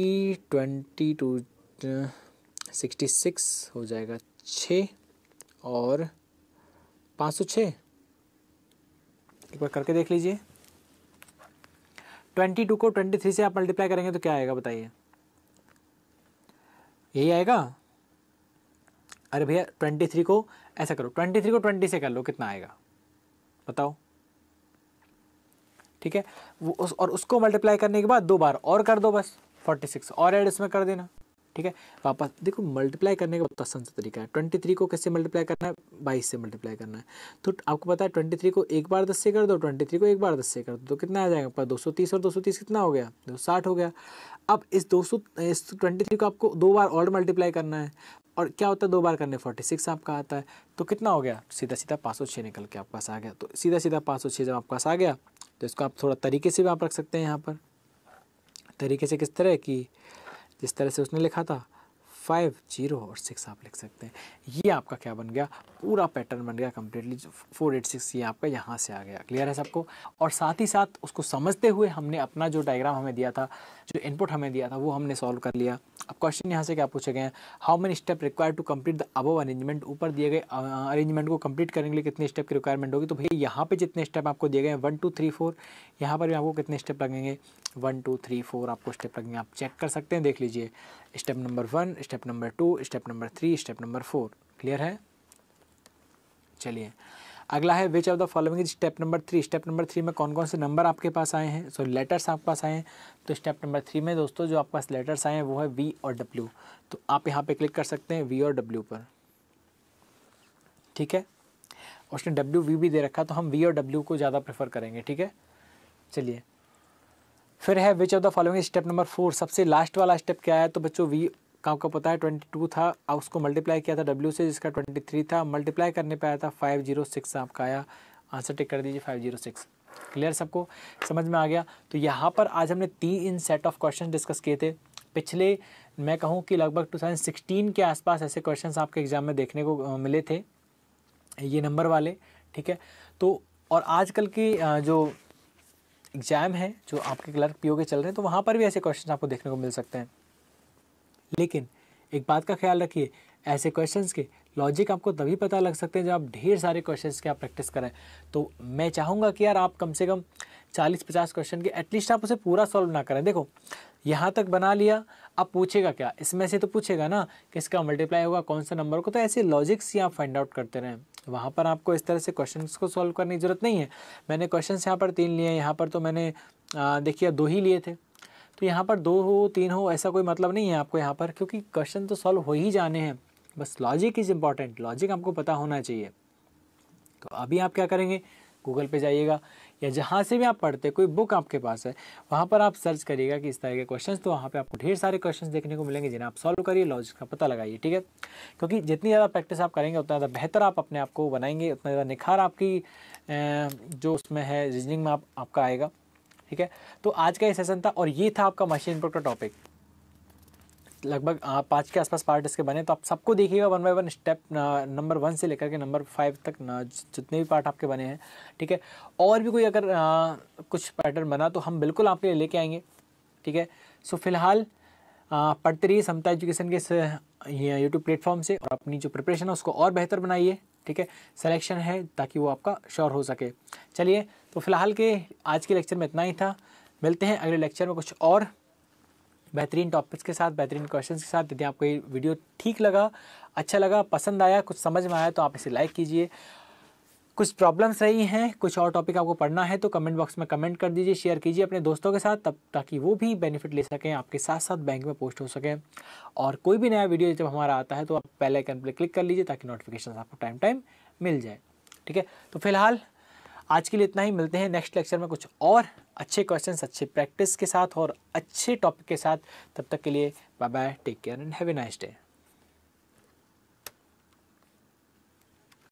twenty two sixty six हो जाएगा छः और पाँच सौ छः एक बार करके देख लीजिए ट्वेंटी टू को ट्वेंटी थ्री से आप मल्टीप्लाई करेंगे तो क्या आएगा बताइए यही आएगा अरे भैया ट्वेंटी थ्री को ऐसा करो ट्वेंटी थ्री को ट्वेंटी से कर लो कितना आएगा बताओ ठीक है वो उस, और उसको मल्टीप्लाई करने के बाद दो बार और कर दो बस फोर्टी सिक्स और एड इसमें कर देना ठीक है वापस देखो मल्टीप्लाई करने का बहुत आसान सा तरीका है ट्वेंटी थ्री को कैसे मल्टीप्लाई करना है बाईस से मल्टीप्लाई करना है तो आपको पता है ट्वेंटी थ्री को एक बार दस से कर दो ट्वेंटी थ्री को एक बार दस से कर दो तो कितना आ जाएगा पर दो सौ तीस और दो सौ तीस कितना हो गया दो साठ हो गया अब इस दो सौ इस ट्वेंटी थ्री को आपको दो बार और मल्टीप्लाई करना है और क्या होता है दो बार करने फोर्टी सिक्स आपका आता है तो कितना हो गया सीधा सीधा पाँच सौ छः निकल के आपके पास आ गया तो सीधा सीधा पाँच सौ छः जब आपके पास आ गया तो इसको आप थोड़ा तरीके से भी आप रख सकते हैं यहाँ पर तरीके से किस तरह की जिस तरह से उसने लिखा था फाइव जीरो और सिक्स आप लिख सकते हैं ये आपका क्या बन गया पूरा पैटर्न बन गया कम्प्लीटली फोर एट सिक्स ये आपका यहाँ से आ गया क्लियर है सबको और साथ ही साथ उसको समझते हुए हमने अपना जो डायग्राम हमें दिया था जो इनपुट हमें दिया था वो हमने सॉल्व कर लिया अब क्वेश्चन यहाँ से क्या पूछे गए हैं how many step require to complete the above arrangement ऊपर दिए गए अरेंजमेंट को कम्प्लीट करने के लिए कितने स्टेप की रिक्वायरमेंट होगी तो भैया यहाँ पे जितने स्टेप आपको दिए गए हैं वन टू थ्री फोर यहाँ पर भी आपको कितने स्टेप लगेंगे वन टू थ्री फोर आपको स्टेप लगेंगे आप चेक कर सकते हैं देख लीजिए step number one step number two step number three step number four clear है चलिए अगला है which of the following is step number three step number three में कौन कौन से नंबर आपके पास आए हैं सो लेटर्स आपके पास आए हैं तो स्टेप नंबर थ्री में दोस्तों जो आपके पास लेटर्स आए हैं वो है वी और डब्ल्यू तो आप यहाँ पे क्लिक कर सकते हैं वी और डब्ल्यू पर ठीक है उसने डब्ल्यू वी भी दे रखा तो हम वी और डब्ल्यू को ज़्यादा प्रेफर करेंगे ठीक है चलिए फिर है which of the following step number four सबसे लास्ट वाला स्टेप क्या है तो बच्चों वी का आपको पता है ट्वेंटी टू था उसको मल्टीप्लाई किया था डब्ल्यू से जिसका ट्वेंटी थ्री था मल्टीप्लाई करने पे आया था फाइव जीरो सिक्स आपका आया आंसर टिक कर दीजिए फाइव जीरो सिक्स क्लियर सबको समझ में आ गया तो यहाँ पर आज हमने तीन सेट ऑफ क्वेश्चन डिस्कस किए थे पिछले मैं कहूँ कि लगभग सिक्सटीन के आसपास ऐसे क्वेश्चन आपके एग्ज़ाम में देखने को मिले थे ये नंबर वाले ठीक है तो और आजकल की जो एग्ज़ाम है जो आपके क्लर्क पीओ के चल रहे हैं तो वहाँ पर भी ऐसे क्वेश्चन आपको देखने को मिल सकते हैं लेकिन एक बात का ख्याल रखिए ऐसे क्वेश्चंस के लॉजिक आपको तभी पता लग सकते हैं जब आप ढेर सारे क्वेश्चंस के आप प्रैक्टिस करें तो मैं चाहूँगा कि यार आप कम से कम 40-50 क्वेश्चन के एटलीस्ट आप उसे पूरा सॉल्व ना करें देखो यहाँ तक बना लिया अब पूछेगा क्या इसमें से तो पूछेगा ना किसका मल्टीप्लाई होगा कौन सा नंबर को तो ऐसे लॉजिक्स ही आप फाइंड आउट करते रहें तो वहाँ पर आपको इस तरह से क्वेश्चन को सॉल्व करने की ज़रूरत नहीं है मैंने क्वेश्चन यहाँ पर तीन लिए यहाँ पर तो मैंने देखिए दो ही लिए थे तो यहाँ पर दो हो तीन हो ऐसा कोई मतलब नहीं है आपको यहाँ पर क्योंकि क्वेश्चन तो सॉल्व हो ही जाने हैं बस लॉजिक इज़ इम्पॉर्टेंट लॉजिक आपको पता होना चाहिए तो अभी आप क्या करेंगे गूगल पे जाइएगा या जहाँ से भी आप पढ़ते कोई बुक आपके पास है वहाँ पर आप सर्च करिएगा कि इस तरह के क्वेश्चन तो वहाँ पर आपको ढेर सारे क्वेश्चन देखने को मिलेंगे जिन्हें आप सॉल्व करिए लॉजिक का पता लगाइए ठीक है क्योंकि जितनी ज़्यादा प्रैक्टिस आप करेंगे उतना ज़्यादा बेहतर आप अपने आप को बनाएंगे उतना ज़्यादा निखार आपकी जो उसमें है रीजनिंग में आप, आपका आएगा ठीक है तो आज का ये सेशन था और ये था आपका मशीन पर का टॉपिक लगभग हाँ, पाँच के आसपास पार्ट इसके बने तो आप सबको देखिएगा one by one step number one से लेकर के नंबर फाइव तक जितने भी पार्ट आपके बने हैं ठीक है और भी कोई अगर आ, हाँ, कुछ पैटर्न बना तो हम बिल्कुल आपके लिए लेके आएंगे ठीक है सो फिलहाल हाँ, पढ़ते रहिए समता एजुकेशन के यूट्यूब प्लेटफॉर्म से और अपनी जो प्रिपरेशन है उसको और बेहतर बनाइए ठीक है सिलेक्शन है ताकि वो आपका श्योर हो सके चलिए तो फिलहाल के आज के लेक्चर में इतना ही था मिलते हैं अगले लेक्चर में कुछ और बेहतरीन टॉपिक्स के साथ बेहतरीन क्वेश्चंस के साथ यदि आपको ये वीडियो ठीक लगा अच्छा लगा पसंद आया कुछ समझ में आया तो आप इसे लाइक कीजिए कुछ प्रॉब्लम्स रही हैं कुछ और टॉपिक आपको पढ़ना है तो कमेंट बॉक्स में कमेंट कर दीजिए शेयर कीजिए अपने दोस्तों के साथ तब ताकि वो भी बेनिफिट ले सकें आपके साथ साथ बैंक में पोस्ट हो सकें और कोई भी नया वीडियो जब हमारा आता है तो आप पहले आइकन पर क्लिक कर लीजिए ताकि नोटिफिकेशन आपको टाइम टाइम मिल जाए ठीक है तो फिलहाल आज के लिए इतना ही मिलते हैं नेक्स्ट लेक्चर में कुछ और अच्छे क्वेश्चंस अच्छे प्रैक्टिस के साथ और अच्छे टॉपिक के साथ तब तक के लिए bye bye take care and have a nice day